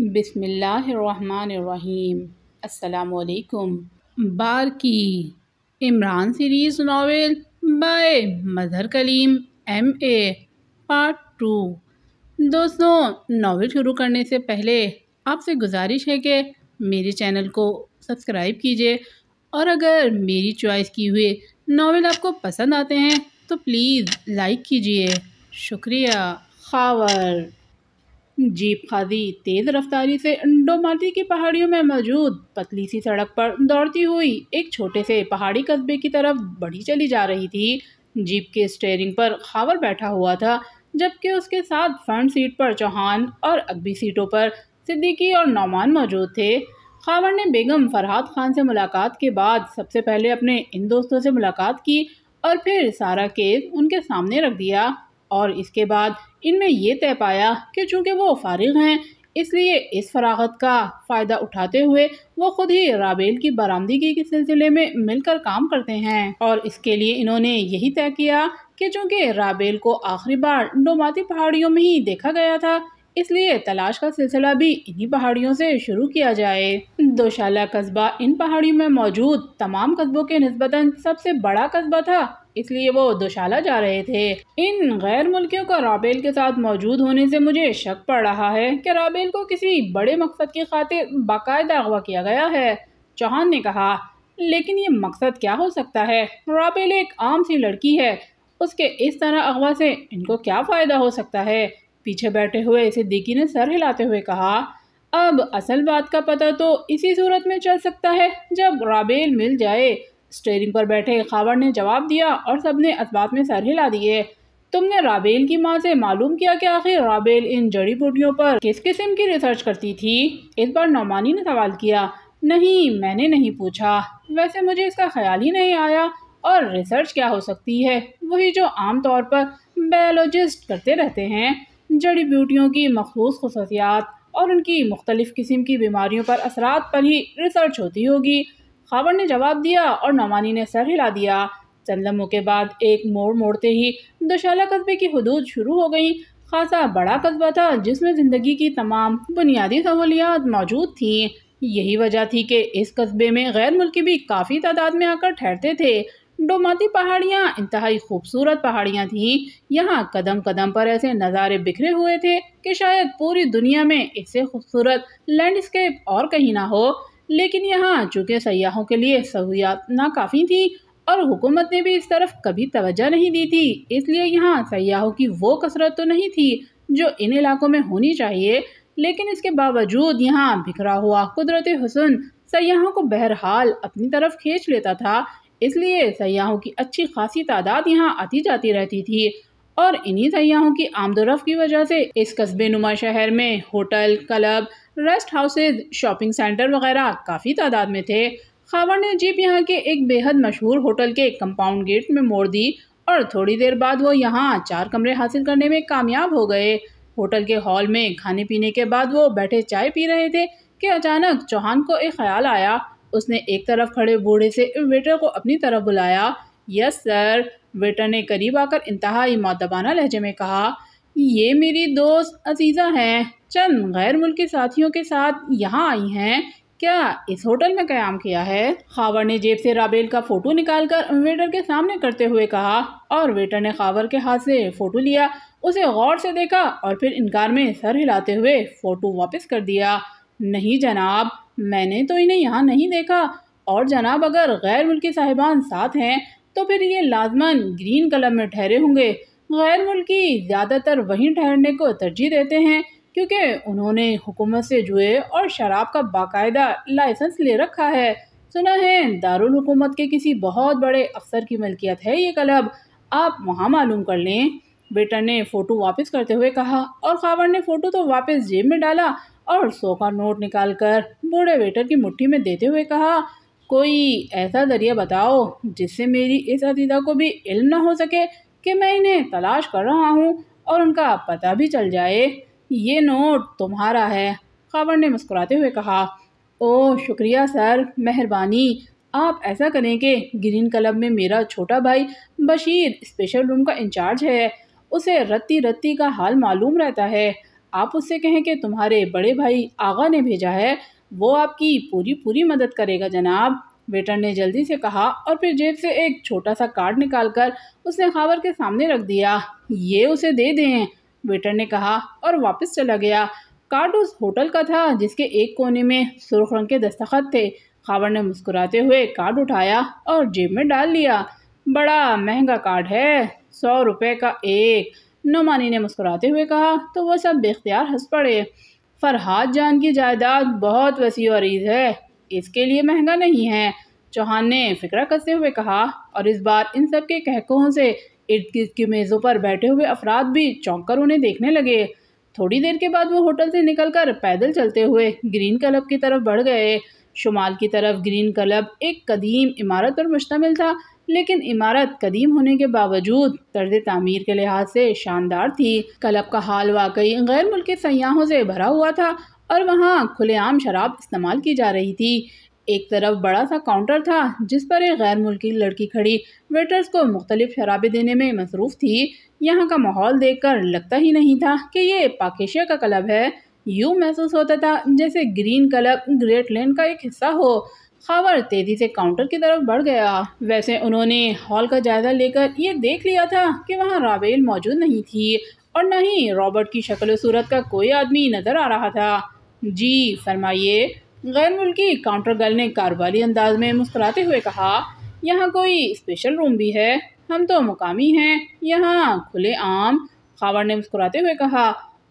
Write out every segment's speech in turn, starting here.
बिसमीम् अलकुम बार की Imran series novel by Mazhar Kalim M A part two दोस्तों नावल शुरू करने से पहले आपसे गुजारिश है कि मेरे चैनल को सब्सक्राइब कीजिए और अगर मेरी चॉइस की हुए नावल आपको पसंद आते हैं तो प्लीज़ लाइक कीजिए शुक्रिया खावर जीप खादी तेज रफ्तारी से अंडोमाती की पहाड़ियों में मौजूद पतली सी सड़क पर दौड़ती हुई एक छोटे से पहाड़ी कस्बे की तरफ बढ़ी चली जा रही थी जीप के स्टेयरिंग पर खावर बैठा हुआ था जबकि उसके साथ फ्रंट सीट पर चौहान और अगबी सीटों पर सिद्दीकी और नौमान मौजूद थे खावर ने बेगम फरहाद खान से मुलाकात के बाद सबसे पहले अपने इन दोस्तों से मुलाकात की और फिर सारा केस उनके सामने रख दिया और इसके बाद इनमें ये तय पाया कि चूँकि वो फारिग हैं इसलिए इस फरागत का फ़ायदा उठाते हुए वो खुद ही राबेल की बरामदगी के सिलसिले में मिलकर काम करते हैं और इसके लिए इन्होंने यही तय किया कि चूँकि राबेल को आखिरी बार डोमाती पहाड़ियों में ही देखा गया था इसलिए तलाश का सिलसिला भी इन्हीं पहाड़ियों से शुरू किया जाए दोशाला कस्बा इन पहाड़ियों में मौजूद तमाम कस्बों के नस्बता सबसे बड़ा कस्बा था इसलिए वो दुशाला जा रहे थे इन गैर मुल्कियों का राबेल के साथ मौजूद होने से मुझे शक पड़ रहा है कि राबेल को किसी बड़े मकसद की खातिर बाकायदा अगवा किया गया है चौहान ने कहा लेकिन ये मकसद क्या हो सकता है राबेल एक आम सी लड़की है उसके इस तरह अगवा से इनको क्या फ़ायदा हो सकता है पीछे बैठे हुए सिद्दीकी ने सर हिलाते हुए कहा अब असल बात का पता तो इसी सूरत में चल सकता है जब राबेल मिल जाए स्टेयरिंग पर बैठे खावर ने जवाब दिया और सबने असबात में सर हिला दिए तुमने राबेल की माँ से मालूम किया कि आखिर राबेल इन जड़ी बूटियों पर किस किस्म की रिसर्च करती थी इस बार नौमानी ने सवाल किया नहीं मैंने नहीं पूछा वैसे मुझे इसका ख्याल ही नहीं आया और रिसर्च क्या हो सकती है वही जो आम तौर पर बायोलॉजिस्ट करते रहते हैं जड़ी बूटियों की मखसूस खसूसियात और उनकी मुख्तलिफ़ किस्म की बीमारियों पर असरात पर ही रिसर्च होती होगी खावर ने जवाब दिया और नवानी ने सर हिला दिया चंद लम्हों के बाद एक मोड़ मोड़ते ही दशाला कस्बे की हदूद शुरू हो गई खासा बड़ा कस्बा था जिसमें ज़िंदगी की तमाम बुनियादी सहूलियात मौजूद थीं यही वजह थी कि इस कस्बे में गैर मुल्की भी काफ़ी तादाद में आकर ठहरते थे डोमाती पहाड़ियाँ इंतहाई खूबसूरत पहाड़ियाँ थीं यहाँ कदम कदम पर ऐसे नज़ारे बिखरे हुए थे कि शायद पूरी दुनिया में इससे खूबसूरत लैंडस्केप और कहीं ना हो लेकिन यहाँ चूँकि सयाहों के लिए सहूलियात नाकाफ़ी थी और हुकूमत ने भी इस तरफ कभी तवज्जो नहीं दी थी इसलिए यहाँ सयाहों की वो कसरत तो नहीं थी जो इन इलाकों में होनी चाहिए लेकिन इसके बावजूद यहाँ बिखरा हुआ कुदरत हसन सयाहों को बहरहाल अपनी तरफ खींच लेता था इसलिए सयाहों की अच्छी खासी तादाद यहाँ आती जाती रहती थी और इन्हीं सयाहों की आमदोरफ़ की वजह से इस कस्बे नुमा शहर में hotel club rest houses shopping centre वगैरह काफ़ी तादाद में थे खावर ने जीप यहाँ के एक बेहद मशहूर होटल के कंपाउंड गेट में मोड़ दी और थोड़ी देर बाद वो यहाँ चार कमरे हासिल करने में कामयाब हो गए होटल के हॉल में खाने पीने के बाद वो बैठे चाय पी रहे थे कि अचानक चौहान को एक ख्याल आया उसने एक तरफ खड़े बूढ़े से वेटर को अपनी तरफ बुलाया यस सर वेटर ने करीब आकर इंतहाई मौतबाना लहजे में कहा ये मेरी दोस्त अजीज़ा हैं चंद गैर मुल्की साथियों के साथ यहाँ आई हैं क्या इस होटल में क्याम किया है खावर ने जेब से राबेल का फ़ोटो निकालकर वेटर के सामने करते हुए कहा और वेटर ने खावर के हाथ से फ़ोटो लिया उसे गौर से देखा और फिर इनकार में सर हिलाते हुए फ़ोटो वापस कर दिया नहीं जनाब मैंने तो इन्हें यहाँ नहीं देखा और जनाब अगर गैर मुल्की साहिबान साथ हैं तो फिर ये लाजमन ग्रीन कलर में ठहरे होंगे गैर मुल्की ज़्यादातर वहीं ठहरने को तरजीह देते हैं क्योंकि उन्होंने हुकूमत से जुए और शराब का बाकायदा लाइसेंस ले रखा है सुना है दारुल हुकूमत के किसी बहुत बड़े अफसर की मलकियत है ये क्लब आप वहाँ मालूम कर लें बेटर ने फ़ोटो वापस करते हुए कहा और खावर ने फ़ोटो तो वापस जेब में डाला और सौ का नोट निकाल कर बूढ़े वेटर की मुट्ठी में देते हुए कहा कोई ऐसा जरिया बताओ जिससे मेरी इस अतीजा को भी इल्म ना हो सके कि मैं इन्हें तलाश कर रहा हूँ और उनका पता भी चल जाए ये नोट तुम्हारा है खबर ने मुस्कुराते हुए कहा ओह शुक्रिया सर मेहरबानी आप ऐसा करें कि ग्रीन क्लब में मेरा छोटा भाई बशीर स्पेशल रूम का इंचार्ज है उसे रत्ती रत्ती का हाल मालूम रहता है आप उससे कहें कि तुम्हारे बड़े भाई आगा ने भेजा है वो आपकी पूरी पूरी मदद करेगा जनाब वेटर ने जल्दी से कहा और फिर जेब से एक छोटा सा कार्ड निकालकर उसने खावर के सामने रख दिया ये उसे दे दें वेटर ने कहा और वापस चला गया कार्ड उस होटल का था जिसके एक कोने में सुरख रंग के दस्तखत थे खावर ने मुस्कुराते हुए कार्ड उठाया और जेब में डाल लिया बड़ा महंगा कार्ड है सौ रुपये का एक नुमानी ने मुस्कुराते हुए कहा तो वह सब बेख्तियार हंस पड़े फरहाद जान की जायदाद बहुत वसी और है इसके लिए महंगा नहीं है चौहान ने फिक्रा कसते हुए कहा और इस बार इन सब के कहकों से इर्द गिर्द की मेज़ों पर बैठे हुए अफराद भी चौंक कर उन्हें देखने लगे थोड़ी देर के बाद वो होटल से निकलकर पैदल चलते हुए ग्रीन क्लब की तरफ बढ़ गए शुमाल की तरफ ग्रीन क्लब एक कदीम इमारत पर मुश्तमिल था लेकिन इमारत कदीम होने के बावजूद तर्ज तमीर के लिहाज से शानदार थी क्लब का हाल वाकई गैर मुल्की सयाहों से भरा हुआ था और वहाँ खुलेआम शराब इस्तेमाल की जा रही थी एक तरफ बड़ा सा काउंटर था जिस पर एक गैर मुल्की लड़की खड़ी वेटर्स को मुख्तलिफ शराबें देने में मसरूफ़ थी यहाँ का माहौल देख कर लगता ही नहीं था कि ये पाकिशिया का क्लब है यूँ महसूस होता था जैसे ग्रीन क्लब ग्रेट लैंड का एक हिस्सा हो खावर तेज़ी से काउंटर की तरफ बढ़ गया वैसे उन्होंने हॉल का जायज़ा लेकर ये देख लिया था कि वहाँ रावेल मौजूद नहीं थी और न ही रॉबर्ट की शक्ल सूरत का कोई आदमी नज़र आ रहा था जी फरमाइए गैर मुल्की काउंटर गर्ल ने कारोबारी अंदाज में मुस्कुराते हुए कहा यहाँ कोई स्पेशल रूम भी है हम तो मुकामी हैं यहाँ खुले आम खावर ने मुस्कुराते हुए कहा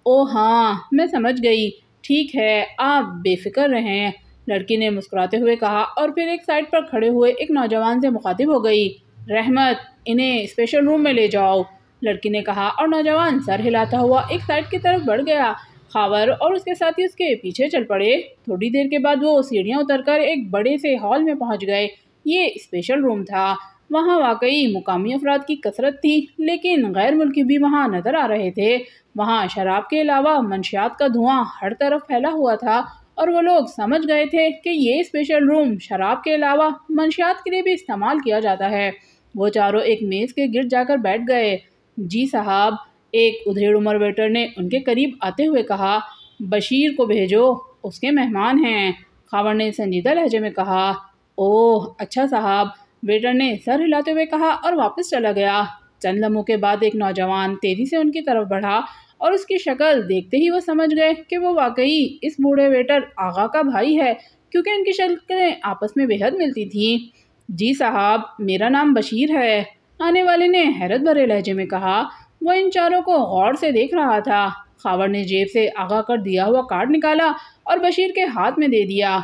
ओ हाँ मैं समझ गई ठीक है आप बेफिक्र रहें लड़की ने मुस्कुराते हुए कहा और फिर एक साइड पर खड़े हुए एक नौजवान से मुखातिब हो गई रहमत इन्हें स्पेशल रूम में ले जाओ लड़की ने कहा और नौजवान सर हिलाता हुआ एक साइड की तरफ बढ़ गया खावर और उसके साथी उसके पीछे चल पड़े थोड़ी देर के बाद वो सीढ़ियाँ उतरकर एक बड़े से हॉल में पहुँच गए ये स्पेशल रूम था वहाँ वाकई मुकामी अफराद की कसरत थी लेकिन गैर मुल्की भी वहाँ नज़र आ रहे थे वहाँ शराब के अलावा मंशियात का धुआं हर तरफ फैला हुआ था और वो लोग समझ गए थे कि ये स्पेशल रूम शराब के अलावा मंशियात के लिए भी इस्तेमाल किया जाता है वो चारों एक मेज़ के गिर जाकर बैठ गए जी साहब एक उधेड़ उमर वेटर ने उनके करीब आते हुए कहा बशीर को भेजो उसके मेहमान हैं खावर ने संजीदा लहजे में कहा ओह अच्छा साहब वेटर ने सर हिलाते हुए कहा और वापस चला गया चंद लम्हों के बाद एक नौजवान तेज़ी से उनकी तरफ बढ़ा और उसकी शक्ल देखते ही वो समझ गए कि वो वाकई इस बूढ़े वेटर आगा का भाई है क्योंकि इनकी शक्लें आपस में बेहद मिलती थीं जी साहब मेरा नाम बशीर है आने वाले ने हैरत भरे लहजे में कहा वह इन चारों को गौर से देख रहा था खावर ने जेब से आगा कर दिया हुआ कार्ड निकाला और बशीर के हाथ में दे दिया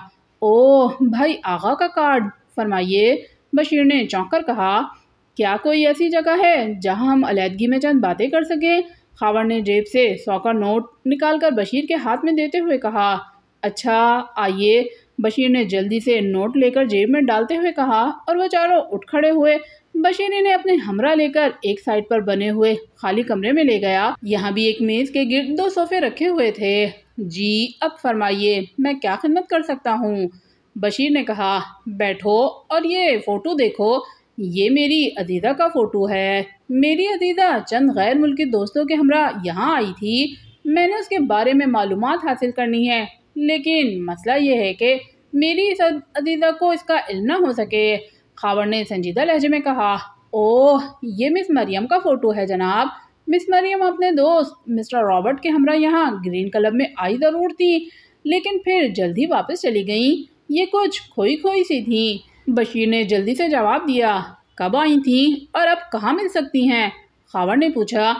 ओह भाई आगा का कार्ड फरमाइए बशीर ने चौंक कर कहा क्या कोई ऐसी जगह है जहां हम अलीदगी में चंद बातें कर सकें खावर ने जेब से सौ का नोट निकाल कर बशीर के हाथ में देते हुए कहा अच्छा आइए बशीर ने जल्दी से नोट लेकर जेब में डालते हुए कहा और वह चारों उठ खड़े हुए बशीर इन्हें अपने हमरा लेकर एक साइड पर बने हुए खाली कमरे में ले गया यहाँ भी एक मेज के गिर्द दो सोफे रखे हुए थे जी अब फरमाइए मैं क्या खिदमत कर सकता हूँ बशीर ने कहा बैठो और ये फ़ोटो देखो ये मेरी अदीदा का फ़ोटो है मेरी अदीदा चंद गैर मुल्की दोस्तों के हमरा यहाँ आई थी मैंने उसके बारे में मालूम हासिल करनी है लेकिन मसला ये है कि मेरी इस अदीदा को इसका इल्म ना हो सके खावर ने संजीदा लहजे में कहा ओह ये मिस मरियम का फ़ोटो है जनाब मिस मरियम अपने दोस्त मिस्टर रॉबर्ट के हमरा यहाँ ग्रीन क्लब में आई ज़रूर थी लेकिन फिर जल्दी वापस चली गई ये कुछ खोई खोई सी थी बशीर ने जल्दी से जवाब दिया कब आई थी और अब कहाँ मिल सकती हैं खावर ने पूछा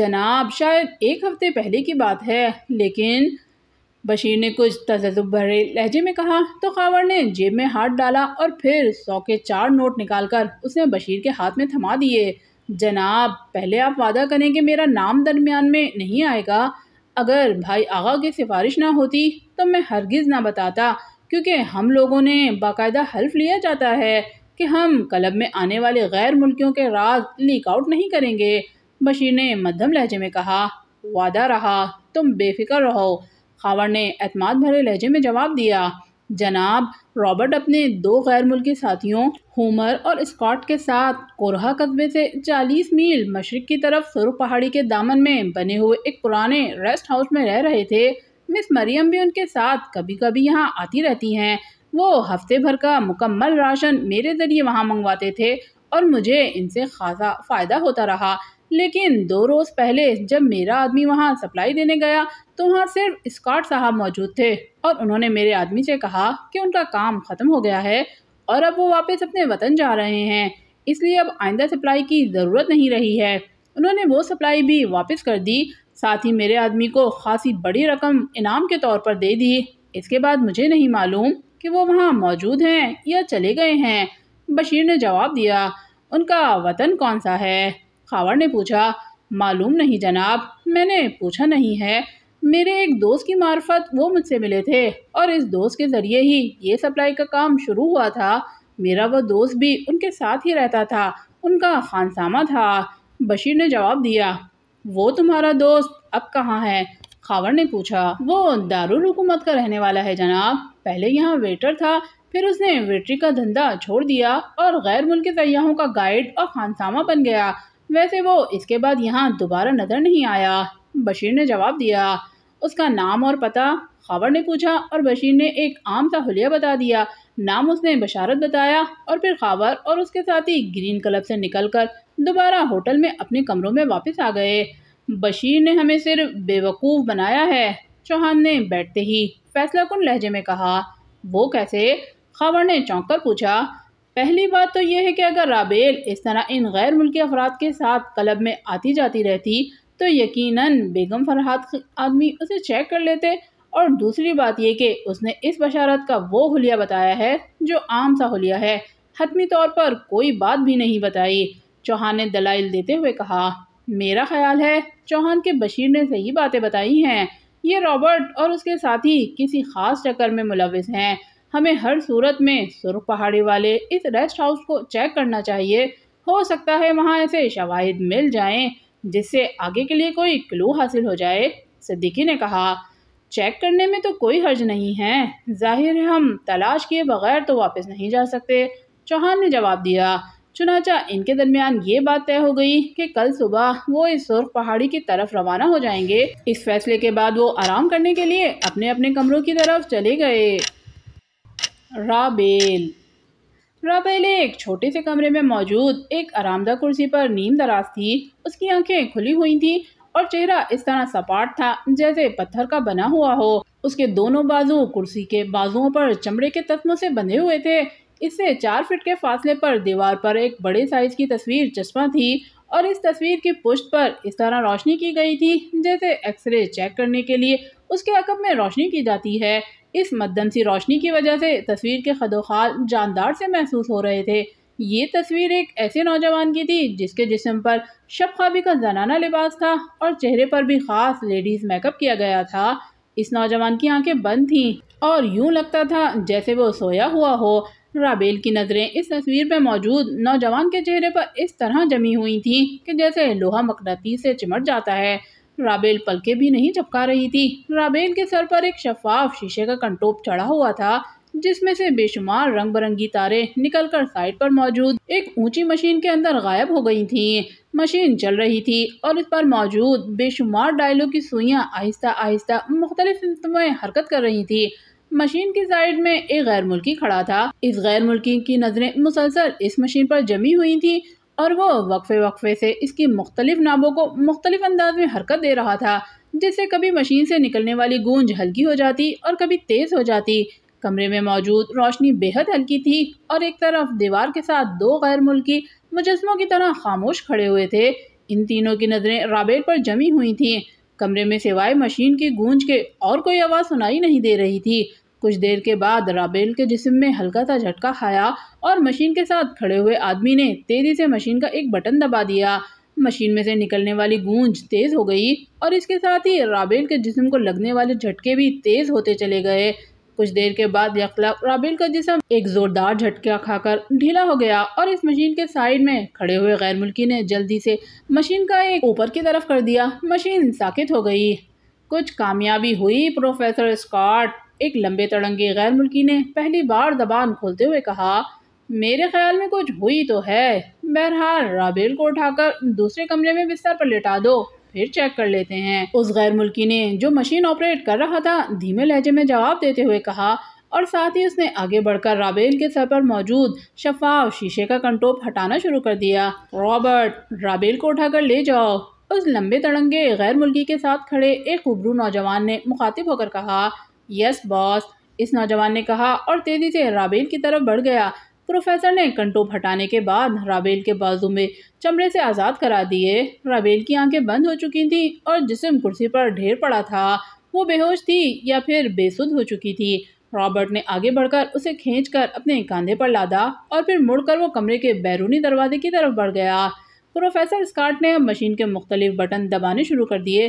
जनाब शायद एक हफ्ते पहले की बात है लेकिन बशीर ने कुछ तजुब भरे लहजे में कहा तो खावर ने जेब में हाथ डाला और फिर सौ के चार नोट निकालकर उसने बशीर के हाथ में थमा दिए जनाब पहले आप वादा करें कि मेरा नाम दरमियान में नहीं आएगा अगर भाई आगा की सिफारिश ना होती तो मैं हरगिज़ ना बताता क्योंकि हम लोगों ने बाकायदा हल्फ लिया जाता है कि हम क्लब में आने वाले गैर मुल्कियों के राज लीक आउट नहीं करेंगे बशीर ने मध्यम लहजे में कहा वादा रहा तुम बेफिक्र रहो खावर ने अतमाद भरे लहजे में जवाब दिया जनाब रॉबर्ट अपने दो गैर मुल्की साथियों हुमर और स्कॉट के साथ कोरहा कस्बे से 40 मील मशरक की तरफ सुरु पहाड़ी के दामन में बने हुए एक पुराने रेस्ट हाउस में रह रहे थे मिस मरियम भी उनके साथ कभी कभी यहाँ आती रहती हैं वो हफ्ते भर का मुकम्मल राशन मेरे ज़रिए वहाँ मंगवाते थे और मुझे इनसे खासा फ़ायदा होता रहा लेकिन दो रोज़ पहले जब मेरा आदमी वहाँ सप्लाई देने गया तो वहाँ सिर्फ स्कॉट साहब मौजूद थे और उन्होंने मेरे आदमी से कहा कि उनका काम ख़त्म हो गया है और अब वो वापस अपने वतन जा रहे हैं इसलिए अब आइंदा सप्लाई की ज़रूरत नहीं रही है उन्होंने वो सप्लाई भी वापस कर दी साथ ही मेरे आदमी को खासी बड़ी रकम इनाम के तौर पर दे दी इसके बाद मुझे नहीं मालूम कि वो वहाँ मौजूद हैं या चले गए हैं बशीर ने जवाब दिया उनका वतन कौन सा है खावर ने पूछा मालूम नहीं जनाब मैंने पूछा नहीं है मेरे एक दोस्त की मार्फत वो मुझसे मिले थे और इस दोस्त के ज़रिए ही ये सप्लाई का काम शुरू हुआ था मेरा वो दोस्त भी उनके साथ ही रहता था उनका खानसामा था बशीर ने जवाब दिया वो तुम्हारा दोस्त अब कहाँ है खावर ने पूछा वो दारुल हुकूमत का रहने वाला है जनाब पहले यहाँ वेटर था फिर उसने वेटरी का धंधा छोड़ दिया और गैर मुल्की सयाहों का गाइड और खानसामा बन गया वैसे वो इसके बाद यहाँ दोबारा नज़र नहीं आया बशीर ने जवाब दिया उसका नाम और पता खावर ने पूछा और बशीर ने एक आम सा हलिया बता दिया नाम उसने बशारत बताया और फिर खावर और उसके साथी ग्रीन क्लब से निकलकर दोबारा होटल में अपने कमरों में वापस आ गए बशीर ने हमें सिर्फ बेवकूफ़ बनाया है चौहान ने बैठते ही फैसला कुन लहजे में कहा वो कैसे खावर ने चौंक कर पूछा पहली बात तो यह है कि अगर राबेल इस तरह इन गैर मुल्की अफराद के साथ क्लब में आती जाती रहती तो यकीनन बेगम फरहाद आदमी उसे चेक कर लेते और दूसरी बात यह कि उसने इस बशारत का वो हुलिया बताया है जो आम सा हुलिया है हतमी तौर पर कोई बात भी नहीं बताई चौहान ने दलाइल देते हुए कहा मेरा ख्याल है चौहान के बशीर ने सही बातें बताई हैं ये रॉबर्ट और उसके साथी किसी ख़ास चक्कर में मुलविस हैं हमें हर सूरत में सुर्ख पहाड़ी वाले इस रेस्ट हाउस को चेक करना चाहिए हो सकता है वहाँ ऐसे शवाहिद मिल जाएं जिससे आगे के लिए कोई क्लू हासिल हो जाए सिद्दीकी ने कहा चेक करने में तो कोई हर्ज नहीं है जाहिर है हम तलाश किए बगैर तो वापस नहीं जा सकते चौहान ने जवाब दिया चुनाचा इनके दरमियान ये बात तय हो गई कि कल सुबह वो इस सुर्ख पहाड़ी की तरफ रवाना हो जाएंगे इस फैसले के बाद वो आराम करने के लिए अपने अपने कमरों की तरफ चले गए राबेल राबेल एक छोटे से कमरे में मौजूद एक आरामदा कुर्सी पर नीम दराज थी उसकी आंखें खुली हुई थी और चेहरा इस तरह सपाट था जैसे पत्थर का बना हुआ हो उसके दोनों बाजू कुर्सी के बाजुओं पर चमड़े के तत्वों से बंधे हुए थे इससे चार फिट के फासले पर दीवार पर एक बड़े साइज की तस्वीर चश्मा थी और इस तस्वीर की पुष्ट पर इस तरह रोशनी की गई थी जैसे एक्सरे चेक करने के लिए उसके अकब में रोशनी की जाती है इस मध्यम सी रोशनी की वजह से तस्वीर के खदोखाल जानदार से महसूस हो रहे थे ये तस्वीर एक ऐसे नौजवान की थी जिसके जिसम पर शब खाबी का जनाना लिबास था और चेहरे पर भी ख़ास लेडीज़ मेकअप किया गया था इस नौजवान की आंखें बंद थीं और यूं लगता था जैसे वो सोया हुआ हो राबेल की नज़रें इस तस्वीर में मौजूद नौजवान के चेहरे पर इस तरह जमी हुई थीं कि जैसे लोहा मकनती से चिमट जाता है राबेल पलके भी नहीं चपका रही थी राबेल के सर पर एक शफाफ शीशे का कंटोप चढ़ा हुआ था जिसमें से बेशुमार रंग बिरंगी तारे निकलकर साइड पर मौजूद एक ऊंची मशीन के अंदर गायब हो गई थीं। मशीन चल रही थी और इस पर मौजूद बेशुमार डायलों की सुइयां आहिस्ता आहिस्ता मुख्तलिफ में हरकत कर रही थी मशीन की साइड में एक गैर मुल्की खड़ा था इस गैर मुल्की की नजरें मुसलसल इस मशीन पर जमी हुई थी और वो वक्फे वक्फे से इसकी मुख्तलिफ नाबों को मुख्तलिफ अंदाज में हरकत दे रहा था जिससे कभी मशीन से निकलने वाली गूंज हल्की हो जाती और कभी तेज़ हो जाती कमरे में मौजूद रोशनी बेहद हल्की थी और एक तरफ दीवार के साथ दो गैर मुल्की मुजस्मों की तरह खामोश खड़े हुए थे इन तीनों की नज़रें राबेट पर जमी हुई थीं कमरे में सिवाय मशीन की गूंज के और कोई आवाज़ सुनाई नहीं दे रही थी कुछ देर के बाद राबेल के जिस्म में हल्का सा झटका खाया और मशीन के साथ खड़े हुए आदमी ने तेज़ी से मशीन का एक बटन दबा दिया मशीन में से निकलने वाली गूंज तेज़ हो गई और इसके साथ ही राबेल के जिस्म को लगने वाले झटके भी तेज़ होते चले गए कुछ देर के बाद यकला राबेल का जिसम एक ज़ोरदार झटका खाकर ढीला हो गया और इस मशीन के साइड में खड़े हुए गैर मुल्की ने जल्दी से मशीन का एक ऊपर की तरफ कर दिया मशीन साकित हो गई कुछ कामयाबी हुई प्रोफेसर स्कॉट एक लंबे तड़ंगे गैर मुल्की ने पहली बार दबान खोलते हुए कहा मेरे ख्याल में कुछ हुई तो है बहरहाल राबेल को उठाकर दूसरे कमरे में बिस्तर पर लेटा दो फिर चेक कर लेते हैं उस गैर मुल्की ने जो मशीन ऑपरेट कर रहा था धीमे लहजे में जवाब देते हुए कहा और साथ ही उसने आगे बढ़कर राबेल के सर पर मौजूद शफाफ शीशे का कंटोप हटाना शुरू कर दिया रॉबर्ट राबेल को उठाकर ले जाओ उस लंबे तड़ंगे गैर मुल्की के साथ खड़े एक उबरू नौजवान ने मुखातिब होकर कहा यस बॉस इस नौजवान ने कहा और तेज़ी से राबेल की तरफ बढ़ गया प्रोफेसर ने कंटोप हटाने के बाद राबेल के बाजू में चमड़े से आज़ाद करा दिए राबेल की आंखें बंद हो चुकी थीं और जिसम कुर्सी पर ढेर पड़ा था वो बेहोश थी या फिर बेसुध हो चुकी थी रॉबर्ट ने आगे बढ़कर उसे खींचकर अपने कंधे पर लादा और फिर मुड़कर वो कमरे के बैरूनी दरवाजे की तरफ बढ़ गया प्रोफेसर स्कॉट ने मशीन के मुख्तलिफ बटन दबाने शुरू कर दिए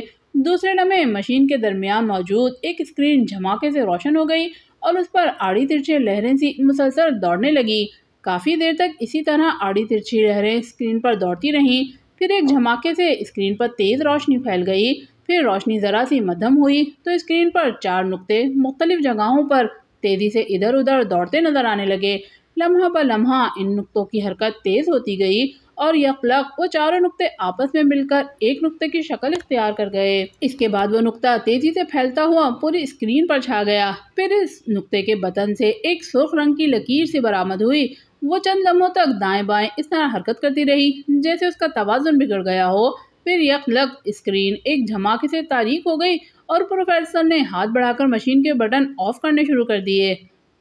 दूसरे लम्हे मशीन के दरमियान मौजूद एक स्क्रीन झमाके से रोशन हो गई और उस पर आड़ी तिरछी लहरें सी मुसलसल दौड़ने लगी काफ़ी देर तक इसी तरह आड़ी तिरछी लहरें स्क्रीन पर दौड़ती रहीं फिर एक झमाके से स्क्रीन पर तेज़ रोशनी फैल गई फिर रोशनी ज़रा सी मध्यम हुई तो स्क्रीन पर चार नुकते मुख्तलिफ जगहों पर तेज़ी से इधर उधर दौड़ते नज़र आने लगे लम्हा पर लम्हा इन नुकतों की हरकत तेज़ होती गई और यकलक वो चारों नुकते आपस में मिलकर एक नुकते की शक्ल इख्तियार कर गए इसके बाद वो नुकता तेजी से फैलता हुआ पूरी स्क्रीन पर छा गया फिर इस नुकते के बतन से एक सुर्ख रंग की लकीर से बरामद हुई वो चंद लम्हों तक दाएं बाएं इस तरह हरकत करती रही जैसे उसका तोज़ुन बिगड़ गया हो फिर यकलक स्क्रीन एक झमाके से तारीख हो गई और प्रोफेसर ने हाथ बढ़ाकर मशीन के बटन ऑफ करने शुरू कर दिए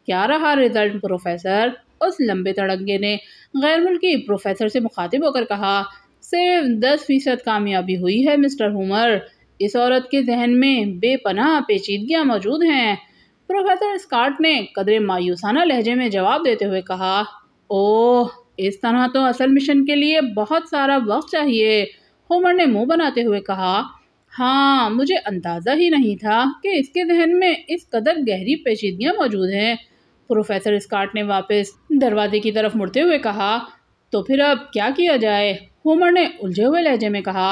क्या रहा रिजल्ट प्रोफेसर उस लंबे तड़ंगे ने गैर मुल्की प्रोफेसर से मुखातिब होकर कहा सिर्फ दस फीसद कामयाबी हुई है मिस्टर हुमर इस औरत के जहन में बेपनाह पेचीदगियाँ मौजूद हैं प्रोफेसर स्कॉट ने कदरे मायूसाना लहजे में जवाब देते हुए कहा ओह इस तरह तो असल मिशन के लिए बहुत सारा वक्त चाहिए होमर ने मुंह बनाते हुए कहा हाँ मुझे अंदाज़ा ही नहीं था कि इसके जहन में इस कदर गहरी पेचीदगियाँ मौजूद हैं प्रोफेसर स्कॉट ने वापस दरवाजे की तरफ मुड़ते हुए कहा तो फिर अब क्या किया जाए होमर ने उलझे हुए लहजे में कहा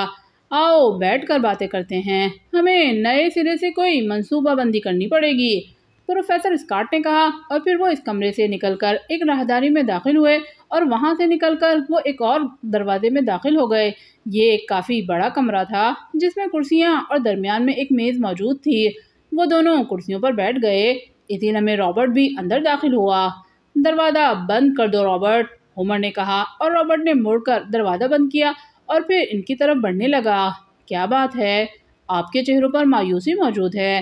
आओ बैठ कर बातें करते हैं हमें नए सिरे से कोई मनसूबाबंदी करनी पड़ेगी प्रोफेसर स्कॉट ने कहा और फिर वो इस कमरे से निकलकर एक राहदारी में दाखिल हुए और वहाँ से निकलकर वो एक और दरवाजे में दाखिल हो गए ये एक काफ़ी बड़ा कमरा था जिसमें कुर्सियाँ और दरमियान में एक मेज़ मौजूद थी वो दोनों कुर्सियों पर बैठ गए इसी लम्हे रॉबर्ट भी अंदर दाखिल हुआ दरवाज़ा बंद कर दो रॉबर्ट होमर ने कहा और रॉबर्ट ने मुड़कर दरवाज़ा बंद किया और फिर इनकी तरफ बढ़ने लगा क्या बात है आपके चेहरों पर मायूसी मौजूद है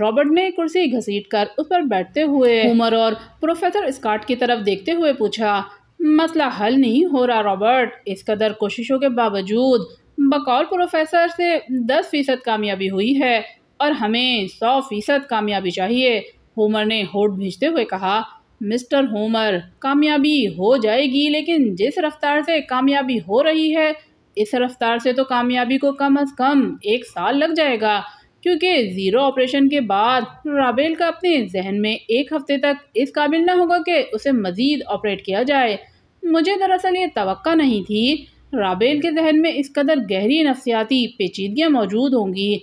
रॉबर्ट ने कुर्सी घसीट कर उस पर बैठते हुए होमर और प्रोफेसर स्कॉट की तरफ देखते हुए पूछा मसला हल नहीं हो रहा रॉबर्ट इस कदर कोशिशों के बावजूद बकौल प्रोफेसर से दस फीसद कामयाबी हुई है और हमें सौ फीसद कामयाबी चाहिए होमर ने होट भेजते हुए कहा मिस्टर होमर कामयाबी हो जाएगी लेकिन जिस रफ्तार से कामयाबी हो रही है इस रफ्तार से तो कामयाबी को कम अज कम एक साल लग जाएगा क्योंकि ज़ीरो ऑपरेशन के बाद राबेल का अपने जहन में एक हफ्ते तक इस काबिल ना होगा कि उसे मज़ीद ऑपरेट किया जाए मुझे दरअसल ये तो नहीं थी राबेल के जहन में इस कदर गहरी नफसियाती पेचीदगियाँ मौजूद होंगी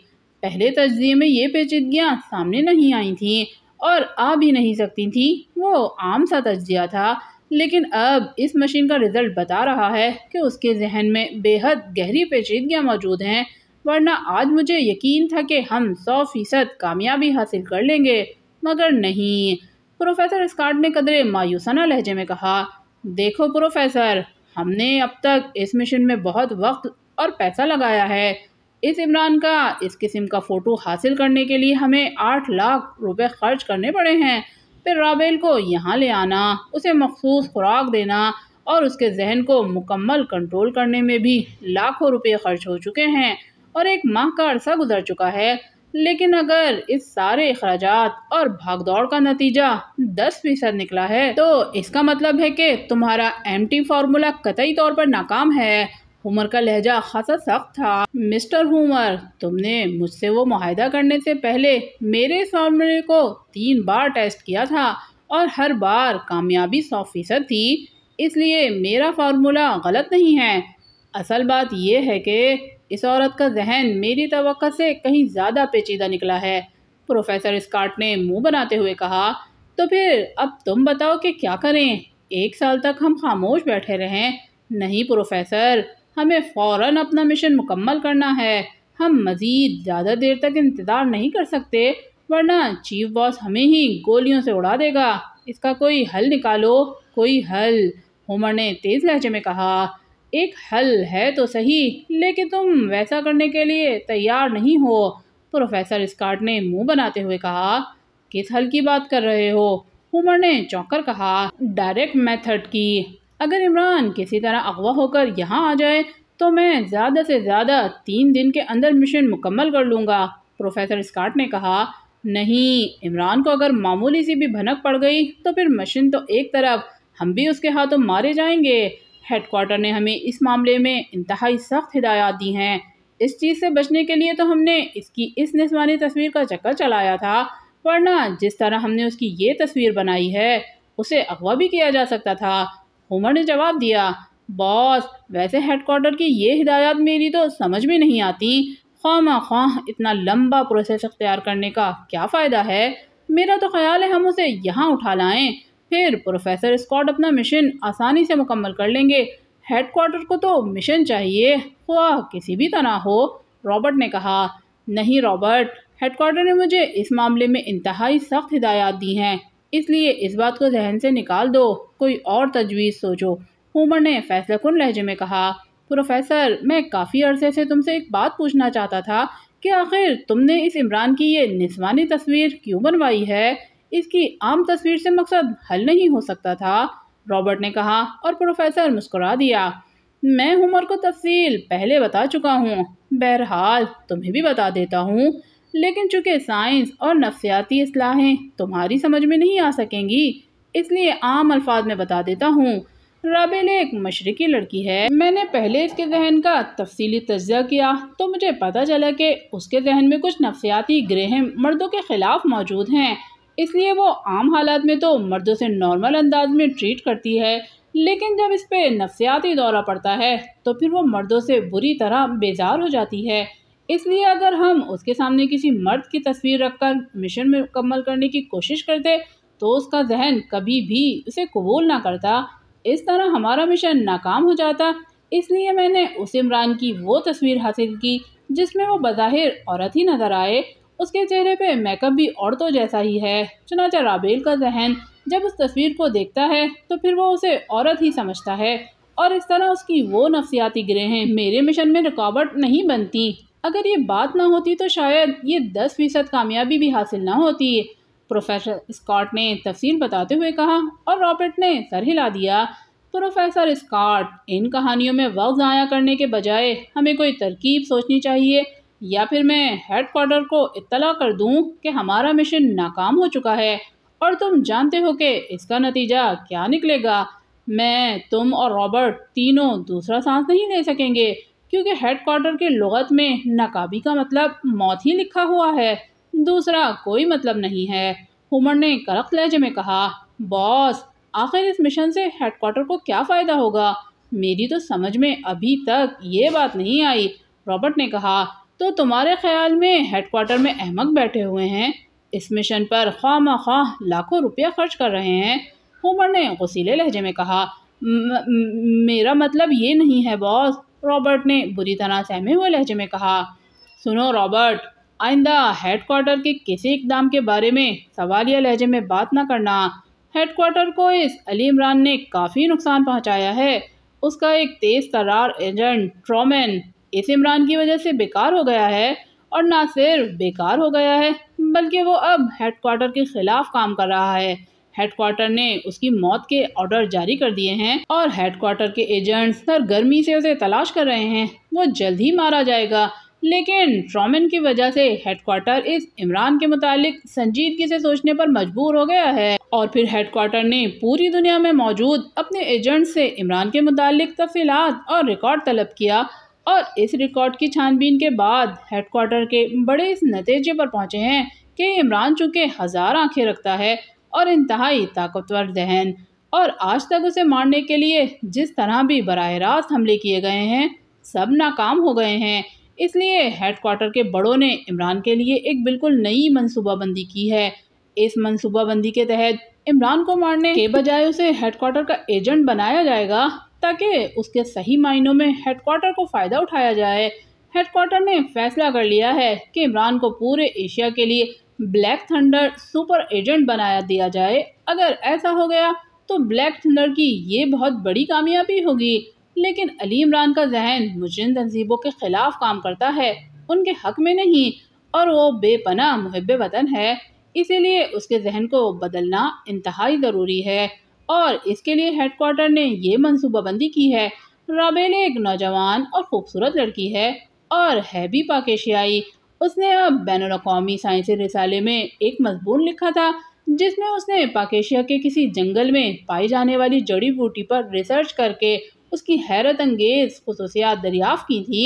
पहले तजिए में ये पेचीदगियाँ सामने नहीं आई थीं और आ भी नहीं सकती थी वो आम सा तजिया था लेकिन अब इस मशीन का रिज़ल्ट बता रहा है कि उसके जहन में बेहद गहरी पेचीदगियाँ मौजूद हैं वरना आज मुझे यकीन था कि हम सौ फ़ीसद कामयाबी हासिल कर लेंगे मगर नहीं प्रोफेसर स्कॉट ने कदरे मायूसाना लहजे में कहा देखो प्रोफेसर हमने अब तक इस मिशन में बहुत वक्त और पैसा लगाया है इस इमरान का इस किस्म का फ़ोटो हासिल करने के लिए हमें आठ लाख रुपए खर्च करने पड़े हैं फिर राबेल को यहाँ ले आना उसे मखसूस खुराक देना और उसके जहन को मुकम्मल कंट्रोल करने में भी लाखों रुपए खर्च हो चुके हैं और एक माह का अरसा गुजर चुका है लेकिन अगर इस सारे अखराज और भागदौड़ का नतीजा दस फीसद निकला है तो इसका मतलब है कि तुम्हारा एम टी फार्मूला कतई तौर पर नाकाम है उमर का लहजा खासा सख्त था मिस्टर हुमर तुमने मुझसे वो माहिदा करने से पहले मेरे सामने को तीन बार टेस्ट किया था और हर बार कामयाबी सौ फीसद थी इसलिए मेरा फार्मूला गलत नहीं है असल बात यह है कि इस औरत का जहन मेरी तो से कहीं ज़्यादा पेचीदा निकला है प्रोफेसर स्कॉट ने मुंह बनाते हुए कहा तो फिर अब तुम बताओ कि क्या करें एक साल तक हम खामोश बैठे रहें नहीं प्रोफेसर हमें फ़ौर अपना मिशन मुकम्मल करना है हम मज़ीद ज़्यादा देर तक इंतज़ार नहीं कर सकते वरना चीफ बॉस हमें ही गोलियों से उड़ा देगा इसका कोई हल निकालो कोई हल होमर ने तेज़ लहजे में कहा एक हल है तो सही लेकिन तुम वैसा करने के लिए तैयार नहीं हो प्रोफेसर स्कॉट ने मुंह बनाते हुए कहा किस हल की बात कर रहे हो होमर ने चौंकर कहा डायरेक्ट मेथड की अगर इमरान किसी तरह अगवा होकर यहाँ आ जाए तो मैं ज़्यादा से ज़्यादा तीन दिन के अंदर मिशन मुकम्मल कर लूँगा प्रोफेसर स्काट ने कहा नहीं इमरान को अगर मामूली सी भी भनक पड़ गई तो फिर मशीन तो एक तरफ हम भी उसके हाथों मारे जाएंगे हेडकोार्टर ने हमें इस मामले में इंतहाई सख्त हिदायत दी हैं इस चीज़ से बचने के लिए तो हमने इसकी इस निस्वानी तस्वीर का चक्कर चलाया था वरना जिस तरह हमने उसकी ये तस्वीर बनाई है उसे अगवा भी किया जा सकता था उमर ने जवाब दिया बॉस वैसे हेडक्वार्टर की ये हिदायत मेरी तो समझ में नहीं आती खामा खां इतना लंबा प्रोसेस अख्तियार करने का क्या फ़ायदा है मेरा तो ख्याल है हम उसे यहाँ उठा लाएं फिर प्रोफेसर स्कॉट अपना मिशन आसानी से मुकम्मल कर लेंगे हेडक्वार्टर को तो मिशन चाहिए ख्वाह किसी भी तरह हो रॉबर्ट ने कहा नहीं रॉबर्ट हेडक्वार्टर ने मुझे इस मामले में इंतहाई सख्त हिदायत दी हैं इसलिए इस बात को जहन से निकाल दो कोई और तजवीज़ सोचो हुमर ने फैसला कन लहजे में कहा प्रोफेसर मैं काफ़ी अरसे से तुमसे एक बात पूछना चाहता था कि आखिर तुमने इस इमरान की ये निस्वानी तस्वीर क्यों बनवाई है इसकी आम तस्वीर से मकसद हल नहीं हो सकता था रॉबर्ट ने कहा और प्रोफेसर मुस्कुरा दिया मैं हुमर को तफसील पहले बता चुका हूँ बहरहाल तुम्हें भी बता देता हूँ लेकिन चूँकि साइंस और नफ्सियाती असलाहें तुम्हारी समझ में नहीं आ सकेंगी इसलिए आम अल्फाज में बता देता हूँ राबेल एक मशरकी लड़की है मैंने पहले इसके जहन का तफसीली तजिया किया तो मुझे पता चला कि उसके जहन में कुछ नफसियाती ग्रह मर्दों के ख़िलाफ़ मौजूद हैं इसलिए वो आम हालात में तो मर्दों से नॉर्मल अंदाज में ट्रीट करती है लेकिन जब इस पर नफसियाती दौरा पड़ता है तो फिर वो मर्दों से बुरी तरह बेजार हो जाती है इसलिए अगर हम उसके सामने किसी मर्द की तस्वीर रखकर मिशन में मुकम्मल करने की कोशिश करते तो उसका जहन कभी भी उसे कबूल ना करता इस तरह हमारा मिशन नाकाम हो जाता इसलिए मैंने उस इमरान की वो तस्वीर हासिल की जिसमें वो बज़ाहिर औरत ही नज़र आए उसके चेहरे पे मेकअप भी औरतों जैसा ही है चनाचा राबेल का जहन जब उस तस्वीर को देखता है तो फिर वो उसे औरत ही समझता है और इस तरह उसकी वो नफसियाती ग्रहें मेरे मिशन में रुकावट नहीं बनती अगर ये बात ना होती तो शायद ये दस फीसद कामयाबी भी हासिल ना होती प्रोफेसर स्कॉट ने तफसील बताते हुए कहा और रॉबर्ट ने सर हिला दिया प्रोफेसर स्कॉट इन कहानियों में वक्त ज़ाया करने के बजाय हमें कोई तरकीब सोचनी चाहिए या फिर मैं हेड क्वार्टर को इतला कर दूं कि हमारा मिशन नाकाम हो चुका है और तुम जानते हो कि इसका नतीजा क्या निकलेगा मैं तुम और रॉबर्ट तीनों दूसरा सांस नहीं ले सकेंगे क्योंकि हेड क्वार्टर के लगत में नाकाबी का मतलब मौत ही लिखा हुआ है दूसरा कोई मतलब नहीं है हुमर ने करक लहजे में कहा बॉस आखिर इस मिशन से हेड क्वार्टर को क्या फ़ायदा होगा मेरी तो समझ में अभी तक ये बात नहीं आई रॉबर्ट ने कहा तो तुम्हारे ख्याल में हेड क्वार्टर में अहमक बैठे हुए हैं इस मिशन पर खा खां लाखों रुपया खर्च कर रहे हैं हुमर ने गसीले लहजे में कहा मेरा मतलब ये नहीं है बॉस रॉबर्ट ने बुरी तरह सहमे हुए लहजे में कहा सुनो रॉबर्ट आइंदा हेडक्वार्टर के किसी इकदाम के बारे में सवालिया लहजे में बात ना करना हेडक्वार्टर को इस अली इमरान ने काफ़ी नुकसान पहुंचाया है उसका एक तेज़ तरार एजेंट ट्रोमैन इस इमरान की वजह से बेकार हो गया है और ना सिर्फ बेकार हो गया है बल्कि वो अब हेडक्वार्टर के ख़िलाफ़ काम कर रहा है हेडक्वार्टर ने उसकी मौत के ऑर्डर जारी कर दिए हैं और हेडक्वार्टर के एजेंट्स सर गर्मी से उसे तलाश कर रहे हैं वो जल्द ही मारा जाएगा लेकिन ट्रॉमन की वजह से हेडक्वार्टर इस इमरान के मुतालिक संजीदगी से सोचने पर मजबूर हो गया है और फिर हेडक्वार्टर ने पूरी दुनिया में मौजूद अपने एजेंट से इमरान के मुतालिक तफसीलात और रिकॉर्ड तलब किया और इस रिकॉर्ड की छानबीन के बाद हेडक्वार्टर के बड़े इस नतीजे पर पहुंचे हैं कि इमरान चूँकि हज़ार आंखें रखता है और इंतहाई ताकतवर जहन और आज तक उसे मारने के लिए जिस तरह भी बरह रास्त हमले किए गए हैं सब नाकाम हो गए हैं इसलिए हेडक्वार्टर के बड़ों ने इमरान के लिए एक बिल्कुल नई मनसूबाबंदी की है इस मनसूबाबंदी के तहत इमरान को मारने के बजाय उसे हेडक्वार्टर का एजेंट बनाया जाएगा ताकि उसके सही मायनों में हेडक्वार्टर को फ़ायदा उठाया जाए हेडक्वार्टर ने फैसला कर लिया है कि इमरान को पूरे एशिया के लिए ब्लैक थंडर सुपर एजेंट बनाया दिया जाए अगर ऐसा हो गया तो ब्लैक थंडर की ये बहुत बड़ी कामयाबी होगी लेकिन अली इमरान का जहन मुजरिम तहजीबों के ख़िलाफ़ काम करता है उनके हक में नहीं और वो बेपना मुहब वतन है इसीलिए उसके जहन को बदलना इंतहाई ज़रूरी है और इसके लिए हेड क्वार्टर ने यह मनसूबाबंदी की है राबेल एक नौजवान और ख़ूबसूरत लड़की है और है भी पाकेशियाई उसने बैन अवी साइंसी रिसाले में एक मजमून लिखा था जिसमें उसने पाकेशिया के किसी जंगल में पाई जाने वाली जड़ी बूटी पर रिसर्च करके उसकी हैरत अंगेज़ खसूसियात दरियाफ़ की थी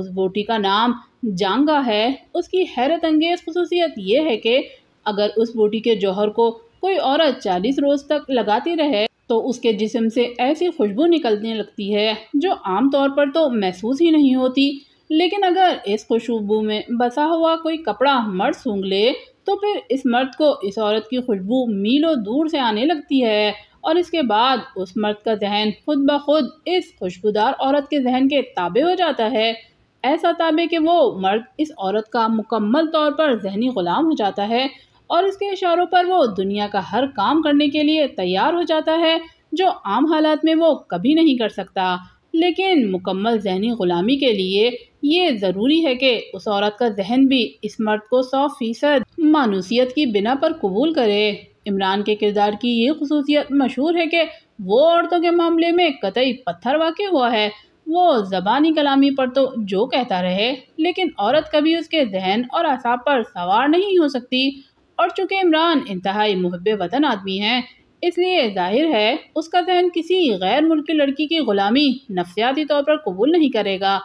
उस बूटी का नाम जांगा है उसकी हैरत अंगेज़ खसूसियत यह है कि अगर उस बूटी के जौहर को कोई औरत चालीस रोज़ तक लगाती रहे तो उसके जिसम से ऐसी खुशबू निकलने लगती है जो आम तौर पर तो महसूस ही नहीं होती लेकिन अगर इस खुशबू में बसा हुआ कोई कपड़ा मर्द सूंघ ले तो फिर इस मर्द को इस औरत की खुशबू मीलों दूर से आने लगती है और इसके बाद उस मर्द का जहन खुद ब खुद इस खुशबूदार औरत के जहन के ताबे हो जाता है ऐसा ताबे कि वो मर्द इस औरत का मुकम्मल तौर पर जहनी ग़ुलाम हो जाता है और इसके इशारों पर वो दुनिया का हर काम करने के लिए तैयार हो जाता है जो आम हालात में वो कभी नहीं कर सकता लेकिन मुकम्मल जहनी ग़ुलामी के लिए ये ज़रूरी है कि उस औरत का जहन भी इस मर्द को सौ फीसद मानूसियत की बिना पर कबूल करे इमरान के किरदार की ये खसूसियत मशहूर है कि वो औरतों के मामले में कतई पत्थर वाक़ हुआ है वो ज़बानी कलामी पर तो जो कहता रहे लेकिन औरत कभी उसके जहन और असाब पर सवार नहीं हो सकती और चूँकि इमरान इंतहाई महब वतन आदमी हैं इसलिए जाहिर है उसका जहन किसी गैर मुल्की लड़की की ग़ुलामी नफसियाती तौर पर कबूल नहीं करेगा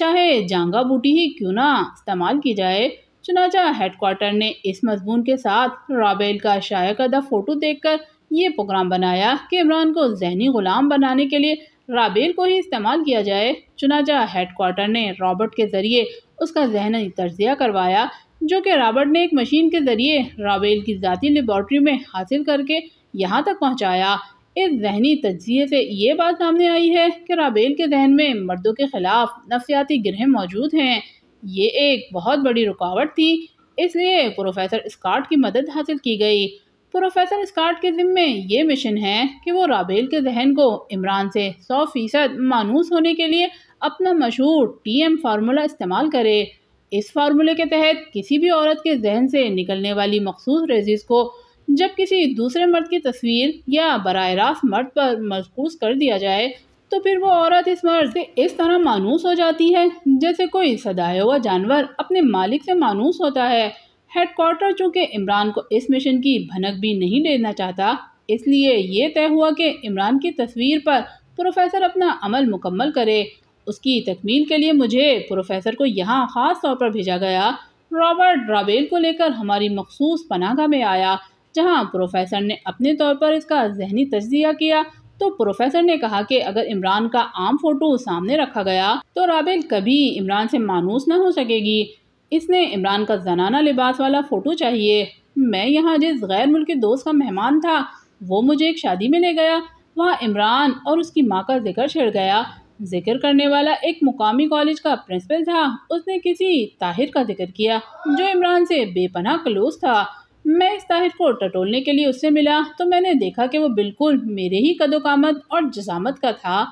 चाहे जांगा बूटी ही क्यों ना इस्तेमाल की जाए चुनाचा हेडक्वार्टर ने इस मजमून के साथ राबेल का शाया करदा फ़ोटो देख कर ये प्रोग्राम बनाया कि इमरान को जहनी ग़ुलाम बनाने के लिए राबेल को ही इस्तेमाल किया जाए चुनाचा हेडक्वार्टर ने रॉबर्ट के ज़रिए उसका जहनी तजिया करवाया जो कि रॉबर्ट ने एक मशीन के ज़रिए राबेल की ज़ाती लेबॉर्ट्री में हासिल करके यहाँ तक पहुँचाया इस जहनी तजिए से ये बात सामने आई है कि राबेल के जहन में मर्दों के ख़िलाफ़ नफसियाती गिरहें मौजूद हैं ये एक बहुत बड़ी रुकावट थी इसलिए प्रोफेसर स्कॉट की मदद हासिल की गई प्रोफेसर स्कॉट के ज़िम्मे ये मिशन है कि वो राबेल के जहन को इमरान से सौ फ़ीसद मानूस होने के लिए अपना मशहूर टी एम फार्मूला इस्तेमाल करे इस फार्मूले के तहत किसी भी औरत के जहन से निकलने वाली मखसूस रेजिस को जब किसी दूसरे मर्द की तस्वीर या बर रास्त मर्द पर मजबूस कर दिया जाए तो फिर वो औरत इस मर्द से इस तरह मानूस हो जाती है जैसे कोई सदाया हुआ जानवर अपने मालिक से मानूस होता है हेडक्वार्टर चूँकि इमरान को इस मिशन की भनक भी नहीं लेना चाहता इसलिए ये तय हुआ कि इमरान की तस्वीर पर प्रोफेसर अपना अमल मुकम्मल करे उसकी तकमील के लिए मुझे प्रोफेसर को यहाँ ख़ास तौर पर भेजा गया रॉबर्ट ड्राबेल को लेकर हमारी मखसूस पनागा में आया जहां प्रोफेसर ने अपने तौर पर इसका जहनी तजिया किया तो प्रोफेसर ने कहा कि अगर इमरान का आम फोटो सामने रखा गया तो राबेल कभी इमरान से मानूस न हो सकेगी इसने इमरान का जनाना लिबास वाला फ़ोटो चाहिए मैं यहाँ जिस गैर मुल्की दोस्त का मेहमान था वो मुझे एक शादी में ले गया वहाँ इमरान और उसकी माँ का जिक्र छिड़ गया जिक्र करने वाला एक मुकामी कॉलेज का प्रिंसिपल था उसने किसी ताहिर का जिक्र किया जो इमरान से बेपनाह क्लोज था मैं ताहिर को टटोलने के लिए उससे मिला तो मैंने देखा कि वो बिल्कुल मेरे ही कदोकामत और जसामत का था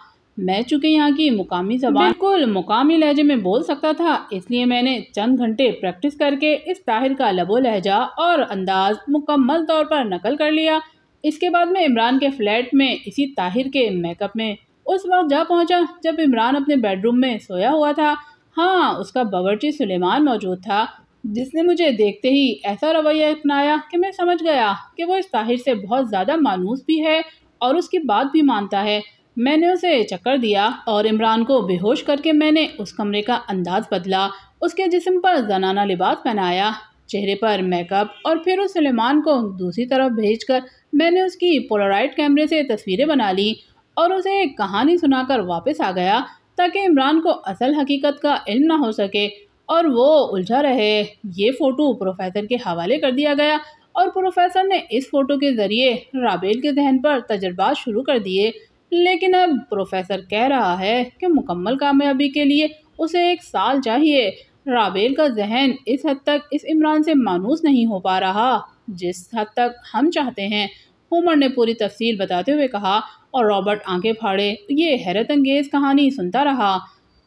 मैं चूँकि यहाँ की मुकामी जबान बिल्कुल मुकामी लहजे में बोल सकता था इसलिए मैंने चंद घंटे प्रैक्टिस करके इस ताहिर का लबो लहजा और अंदाज मुकम्मल तौर पर नकल कर लिया इसके बाद मैं इमरान के फ्लैट में इसी ताहिर के मेकअप में उस वक्त जा पहुँचा जब इमरान अपने बेडरूम में सोया हुआ था हाँ उसका बावर्ची सुलेमान मौजूद था जिसने मुझे देखते ही ऐसा रवैया अपनाया कि मैं समझ गया कि वो इस ताहिर से बहुत ज़्यादा मानूस भी है और उसकी बात भी मानता है मैंने उसे चक्कर दिया और इमरान को बेहोश करके मैंने उस कमरे का अंदाज बदला उसके जिस्म पर जनाना लिबास पहनाया चेहरे पर मेकअप और फिर उस सलेमान को दूसरी तरफ भेजकर मैंने उसकी पोलाराइड कैमरे से तस्वीरें बना ली और उसे एक कहानी सुनाकर वापस आ गया ताकि इमरान को असल हकीकत का इल्म ना हो सके और वो उलझा रहे ये फ़ोटो प्रोफेसर के हवाले कर दिया गया और प्रोफेसर ने इस फ़ोटो के ज़रिए राबेल के जहन पर तजर्बात शुरू कर दिए लेकिन अब प्रोफेसर कह रहा है कि मुकम्मल कामयाबी के लिए उसे एक साल चाहिए राबेल का जहन इस हद तक इस इमरान से मानूस नहीं हो पा रहा जिस हद तक हम चाहते हैं उमर ने पूरी तफसील बताते हुए कहा और रॉबर्ट आंखें फाड़े ये हैरत अंगेज़ कहानी सुनता रहा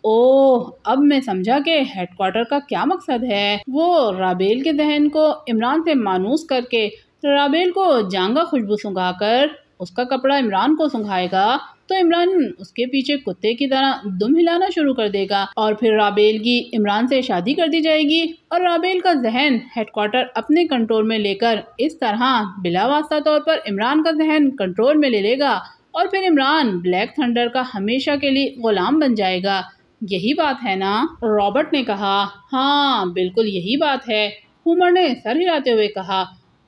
ओह अब मैं समझा कि हेडक्वार्टर का क्या मकसद है वो राबेल के दहन को इमरान से मानूस करके राबेल को जांगा खुशबू सुंघाकर कर उसका कपड़ा इमरान को सुंघाएगा तो इमरान उसके पीछे कुत्ते की तरह दुम हिलाना शुरू कर देगा और फिर राबेल की इमरान से शादी कर दी जाएगी और राबेल का जहन हेडक्वार्टर अपने कंट्रोल में लेकर इस तरह बिलावास्ता तौर पर इमरान का जहन कंट्रोल में ले लेगा और फिर इमरान ब्लैक थंडर का हमेशा के लिए गुलाम बन जाएगा यही बात है ना रॉबर्ट ने कहा हाँ बिल्कुल यही बात है हुमर ने सर हिलाते हुए कहा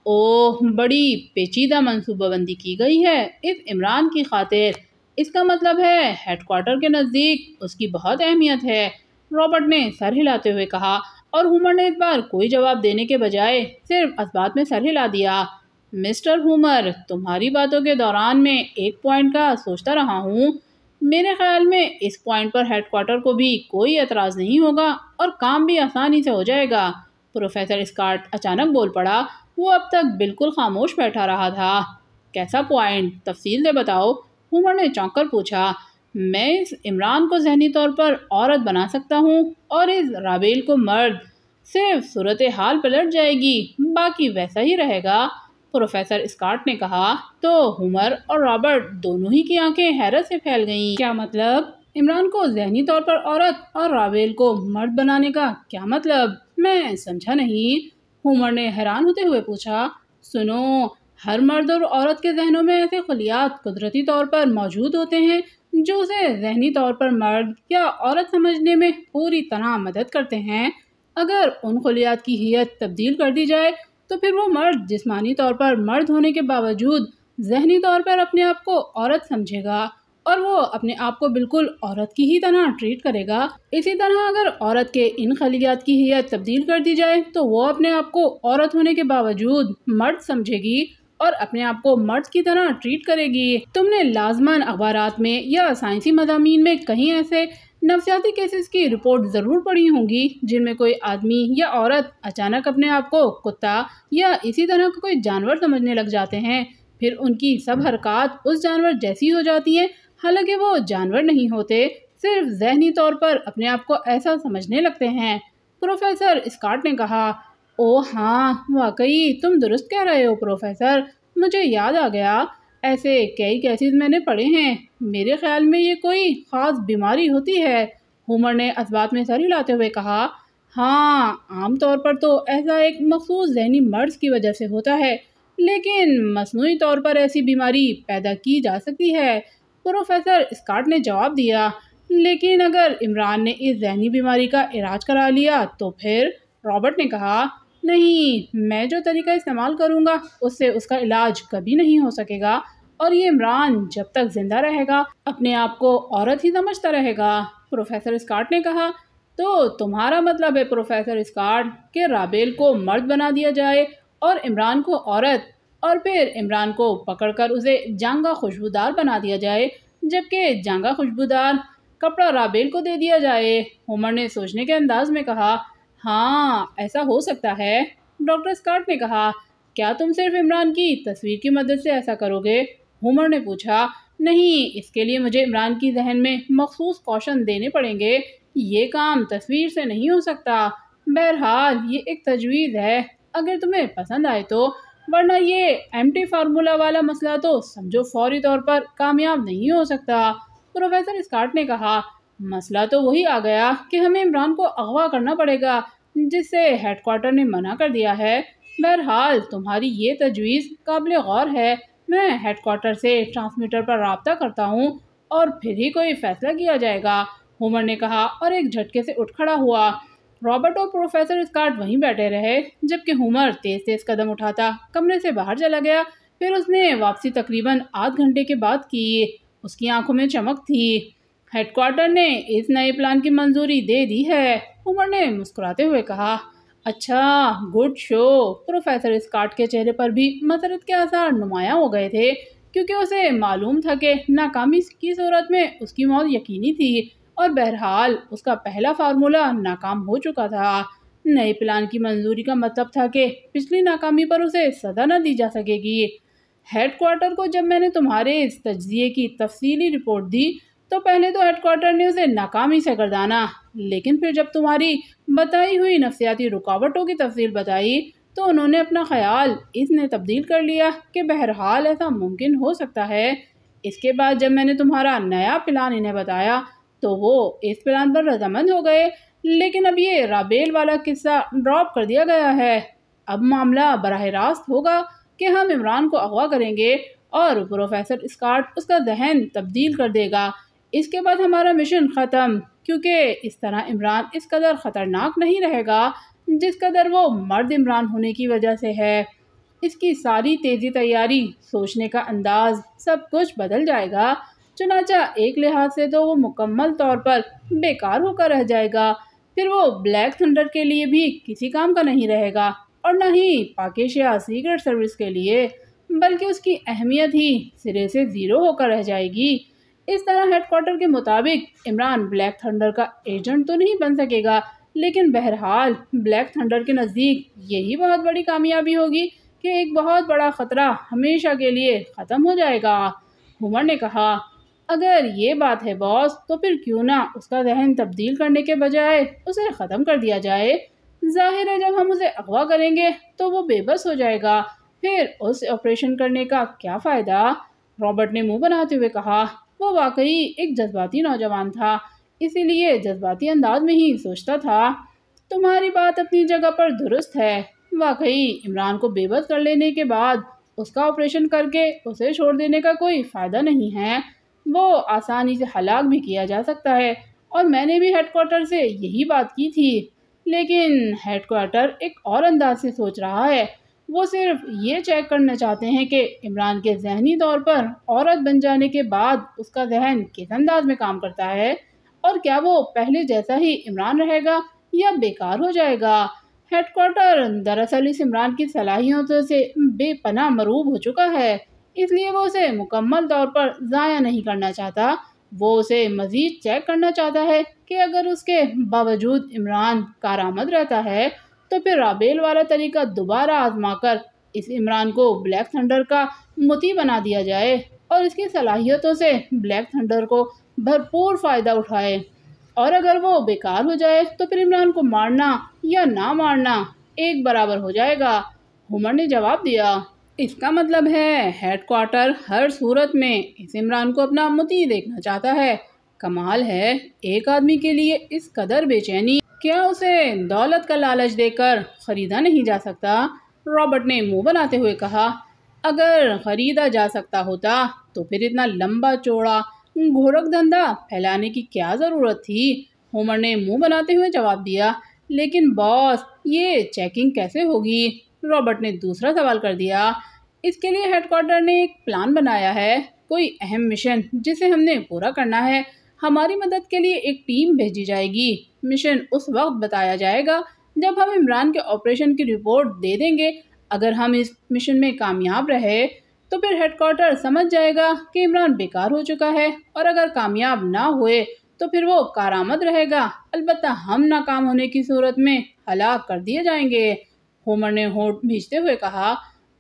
ओह बड़ी पेचीदा मनसूबाबंदी की गई है इस इमरान की खातिर इसका मतलब है हेडक्वार्टर के नज़दीक उसकी बहुत अहमियत है रॉबर्ट ने सर हिलाते हुए कहा और हुमर ने इस बार कोई जवाब देने के बजाय सिर्फ असबात में सर हिला दिया मिस्टर हुमर तुम्हारी बातों के दौरान मैं एक पॉइंट का सोचता रहा हूँ मेरे ख्याल में इस पॉइंट पर हेडक्वार्टर को भी कोई एतराज़ नहीं होगा और काम भी आसानी से हो जाएगा प्रोफेसर स्कार्ट अचानक बोल पड़ा वो अब तक बिल्कुल खामोश बैठा रहा था कैसा पॉइंट तफसील से बताओ उमर ने चौंक कर पूछा मैं इस इमरान को जहनी तौर पर औरत बना सकता हूँ और इस राबेल को मर्द सिर्फ सूरत हाल पलट जाएगी बाकी वैसा ही रहेगा प्रोफेसर स्कॉट ने कहा तो हुमर और रॉबर्ट दोनों ही की आंखें हैरत से फैल गईं। क्या मतलब इमरान को जहनी तौर पर औरत और रावेल को मर्द बनाने का क्या मतलब मैं समझा नहीं हुमर ने हैरान होते हुए पूछा सुनो हर मर्द और औरत के जहनों में ऐसे खलियात कुदरती तौर पर मौजूद होते हैं जो उसे जहनी तौर पर मर्द या औरत समझने में पूरी तरह मदद करते हैं अगर उन खलियात की हियत तब्दील कर दी जाए तो फिर वो मर्द जिस्मानी तौर पर मर्द होने के बावजूद जहनी तौर पर अपने आप को औरत समझेगा और वो अपने आप को बिल्कुल औरत की ही तरह ट्रीट करेगा इसी तरह अगर औरत के इन खलियात की हियत तब्दील कर दी जाए तो वो अपने आप को औरत होने के बावजूद मर्द समझेगी और अपने आप को मर्द की तरह ट्रीट करेगी तुमने लाजमान अखबार में या साइंसी मजामी में कहीं ऐसे नफसियाती केसेस की रिपोर्ट ज़रूर पड़ी होंगी जिनमें कोई आदमी या औरत अचानक अपने आप को कुत्ता या इसी तरह का कोई जानवर समझने लग जाते हैं फिर उनकी सब हरकत उस जानवर जैसी हो जाती हैं हालांकि वो जानवर नहीं होते सिर्फ जहनी तौर पर अपने आप को ऐसा समझने लगते हैं प्रोफेसर स्कॉट ने कहा ओ हाँ वाकई तुम दुरुस्त कह रहे हो प्रोफेसर मुझे याद आ गया ऐसे कई केसेस मैंने पढ़े हैं मेरे ख्याल में ये कोई ख़ास बीमारी होती है हुमर ने इस्बात में सर हिलाते हुए कहा हाँ आम तौर पर तो ऐसा एक मखसूस जहनी मर्ज की वजह से होता है लेकिन मसनू तौर पर ऐसी बीमारी पैदा की जा सकती है प्रोफेसर स्काट ने जवाब दिया लेकिन अगर इमरान ने इस जहनी बीमारी का इलाज करा लिया तो फिर रॉबर्ट ने कहा नहीं मैं जो तरीका इस्तेमाल करूँगा उससे उसका इलाज कभी नहीं हो सकेगा और ये इमरान जब तक जिंदा रहेगा अपने आप को औरत ही समझता रहेगा प्रोफेसर स्कॉट ने कहा तो तुम्हारा मतलब है प्रोफेसर स्कॉट के राबेल को मर्द बना दिया जाए और इमरान को औरत और फिर इमरान को पकड़कर उसे जांगा खुशबूदार बना दिया जाए जबकि जांगा खुशबूदार कपड़ा राबेल को दे दिया जाए होमर ने सोचने के अंदाज में कहा हाँ ऐसा हो सकता है डॉक्टर स्कॉट ने कहा क्या तुम सिर्फ इमरान की तस्वीर की मदद से ऐसा करोगे हुमर ने पूछा नहीं इसके लिए मुझे इमरान की जहन में मखसूस कौशन देने पड़ेंगे ये काम तस्वीर से नहीं हो सकता बहरहाल ये एक तजवीज़ है अगर तुम्हें पसंद आए तो वरना ये एम टी फार्मूला वाला मसला तो समझो फौरी तौर पर कामयाब नहीं हो सकता प्रोफेसर स्कॉट ने कहा मसला तो वही आ गया कि हमें इमरान को अगवा करना पड़ेगा जिससे हेडक्वार्टर ने मना कर दिया है बहरहाल तुम्हारी ये तजवीज़ काबिल गौर है मैं हेडक्वार्टर से ट्रांसमीटर पर रबता करता हूँ और फिर ही कोई फैसला किया जाएगा होमर ने कहा और एक झटके से उठ खड़ा हुआ रॉबर्ट और प्रोफेसर स्कॉट वहीं बैठे रहे जबकि होमर तेज तेज कदम उठाता कमरे से बाहर चला गया फिर उसने वापसी तकरीबन आध घंटे के बाद की उसकी आंखों में चमक थी हेडक्वार्टर ने इस नए प्लान की मंजूरी दे दी है उमर ने मुस्कुराते हुए कहा अच्छा गुड शो प्रोफेसर स्काट के चेहरे पर भी मसरत के आसार नुमाया हो गए थे क्योंकि उसे मालूम था कि नाकामी की सूरत में उसकी मौत यकीनी थी और बहरहाल उसका पहला फार्मूला नाकाम हो चुका था नए प्लान की मंजूरी का मतलब था कि पिछली नाकामी पर उसे सजा न दी जा सकेगी हेड को जब मैंने तुम्हारे इस तजिए की तफसीली रिपोर्ट दी तो पहले तो हेडक्वार्टर ने उसे नाकामी से गर्दाना लेकिन फिर जब तुम्हारी बताई हुई नफसियाती रुकावटों की तफसील बताई तो उन्होंने अपना ख्याल इसने तब्दील कर लिया कि बहरहाल ऐसा मुमकिन हो सकता है इसके बाद जब मैंने तुम्हारा नया प्लान इन्हें बताया तो वो इस प्लान पर रजामंद हो गए लेकिन अब ये राबेल वाला किस्सा ड्रॉप कर दिया गया है अब मामला बरह रास्त होगा कि हम इमरान को अगवा करेंगे और प्रोफेसर स्कॉट उसका जहन तब्दील कर देगा इसके बाद हमारा मिशन ख़त्म क्योंकि इस तरह इमरान इस कदर ख़तरनाक नहीं रहेगा जिस कदर वो मर्द इमरान होने की वजह से है इसकी सारी तेज़ी तैयारी सोचने का अंदाज सब कुछ बदल जाएगा चुनाचा एक लिहाज से तो वो मुकम्मल तौर पर बेकार होकर रह जाएगा फिर वो ब्लैक थंडर के लिए भी किसी काम का नहीं रहेगा और ना ही पाकिश या सीक्रेट सर्विस के लिए बल्कि उसकी अहमियत ही सिरे से ज़ीरो होकर रह जाएगी इस तरह हेडक्वार्टर के मुताबिक इमरान ब्लैक थंडर का एजेंट तो नहीं बन सकेगा लेकिन बहरहाल ब्लैक थंडर के नज़दीक यही बहुत बड़ी कामयाबी होगी कि एक बहुत बड़ा ख़तरा हमेशा के लिए ख़त्म हो जाएगा हुमर ने कहा अगर ये बात है बॉस तो फिर क्यों ना उसका जहन तब्दील करने के बजाय उसे ख़त्म कर दिया जाए जाहिर है जब हम उसे अगवा करेंगे तो वो बेबस हो जाएगा फिर उस ऑपरेशन करने का क्या फ़ायदा रॉबर्ट ने मुंह बनाते हुए कहा वो वाकई एक जज्बाती नौजवान था इसीलिए जज्बाती अंदाज में ही सोचता था तुम्हारी बात अपनी जगह पर दुरुस्त है वाकई इमरान को बेबस कर लेने के बाद उसका ऑपरेशन करके उसे छोड़ देने का कोई फ़ायदा नहीं है वो आसानी से हलाक भी किया जा सकता है और मैंने भी हेडकोार्टर से यही बात की थी लेकिन हेडकोार्टर एक और अंदाज से सोच रहा है वो सिर्फ ये चेक करना चाहते हैं कि इमरान के जहनी तौर पर औरत बन जाने के बाद उसका जहन किस अंदाज में काम करता है और क्या वो पहले जैसा ही इमरान रहेगा या बेकार हो जाएगा हेडकोर्टर दरअसल इस इमरान की सलाहियतों से बेपना मरूब हो चुका है इसलिए वो उसे मुकम्मल तौर पर ज़ाया नहीं करना चाहता वो उसे मज़ीद चेक करना चाहता है कि अगर उसके बावजूद इमरान कारामद रहता है तो फिर राबेल वाला तरीका दोबारा आजमा कर इस इमरान को ब्लैक थंडर का मोती बना दिया जाए और इसकी सलाहियतों से ब्लैक थंडर को भरपूर फ़ायदा उठाए और अगर वो बेकार हो जाए तो फिर इमरान को मारना या ना मारना एक बराबर हो जाएगा हुमर ने जवाब दिया इसका मतलब है हेड क्वार्टर हर सूरत में इस इमरान को अपना मुती देखना चाहता है कमाल है एक आदमी के लिए इस कदर बेचैनी क्या उसे दौलत का लालच देकर ख़रीदा नहीं जा सकता रॉबर्ट ने मुंह बनाते हुए कहा अगर ख़रीदा जा सकता होता तो फिर इतना लंबा चौड़ा घोरक धंधा फैलाने की क्या ज़रूरत थी होमर ने मुंह बनाते हुए जवाब दिया लेकिन बॉस ये चेकिंग कैसे होगी रॉबर्ट ने दूसरा सवाल कर दिया इसके लिए हेडक्वार्टर ने एक प्लान बनाया है कोई अहम मिशन जिसे हमने पूरा करना है हमारी मदद के लिए एक टीम भेजी जाएगी मिशन उस वक्त बताया जाएगा जब हम इमरान के ऑपरेशन की रिपोर्ट दे देंगे अगर हम इस मिशन में कामयाब रहे तो फिर हेडक्वार्टर समझ जाएगा कि इमरान बेकार हो चुका है और अगर कामयाब ना हुए तो फिर वो कारामद रहेगा अलबत् हम नाकाम होने की सूरत में हलाक कर दिए जाएंगे होमर ने होठ भेजते हुए कहा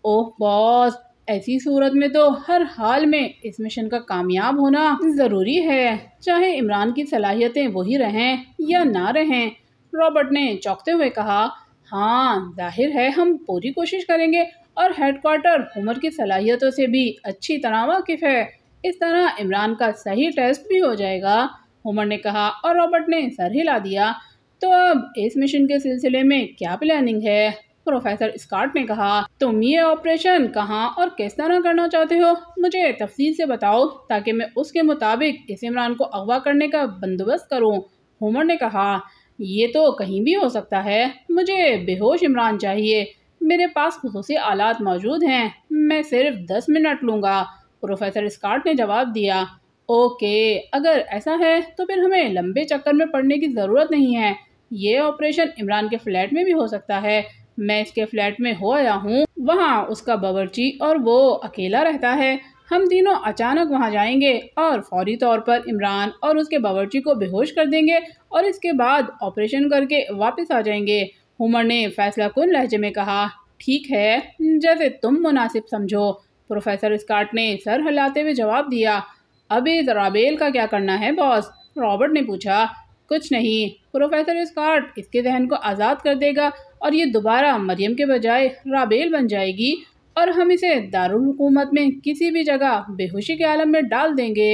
ओह बॉस ऐसी सूरत में तो हर हाल में इस मिशन का कामयाब होना ज़रूरी है चाहे इमरान की सलाहियतें वही रहें या ना रहें रॉबर्ट ने चौंकते हुए कहा हाँ जाहिर है हम पूरी कोशिश करेंगे और हेड क्वार्टर उमर की सलाहियतों से भी अच्छी तरह वाकिफ़ है इस तरह इमरान का सही टेस्ट भी हो जाएगा उमर ने कहा और रॉबर्ट ने सर हिला दिया तो अब इस मिशन के सिलसिले में क्या प्लानिंग है प्रोफेसर स्कॉट ने कहा तुम ये ऑपरेशन कहाँ और किस तरह करना चाहते हो मुझे तफसील से बताओ ताकि मैं उसके मुताबिक इस इमरान को अगवा करने का बंदोबस्त करूँ होमर ने कहा ये तो कहीं भी हो सकता है मुझे बेहोश इमरान चाहिए मेरे पास खसूसी आलात मौजूद हैं मैं सिर्फ दस मिनट लूँगा प्रोफेसर स्कॉट ने जवाब दिया ओके अगर ऐसा है तो फिर हमें लंबे चक्कर में पड़ने की ज़रूरत नहीं है ये ऑपरेशन इमरान के फ्लैट में भी हो सकता है मैं इसके फ्लैट में हो आया हूँ वहाँ उसका बावरची और वो अकेला रहता है हम तीनों अचानक वहाँ जाएंगे और फौरी तौर पर इमरान और उसके बावर्ची को बेहोश कर देंगे और इसके बाद ऑपरेशन करके वापस आ जाएंगे हुमर ने फैसला कुन लहजे में कहा ठीक है जैसे तुम मुनासिब समझो प्रोफेसर स्कॉट ने सर हिलाते हुए जवाब दिया अब राबेल का क्या करना है बॉस रॉबर्ट ने पूछा कुछ नहीं प्रोफेसर स्कॉट इसके जहन को आज़ाद कर देगा और ये दोबारा मरियम के बजाय राबेल बन जाएगी और हम इसे दारुलकूमत में किसी भी जगह बेहोशी के आलम में डाल देंगे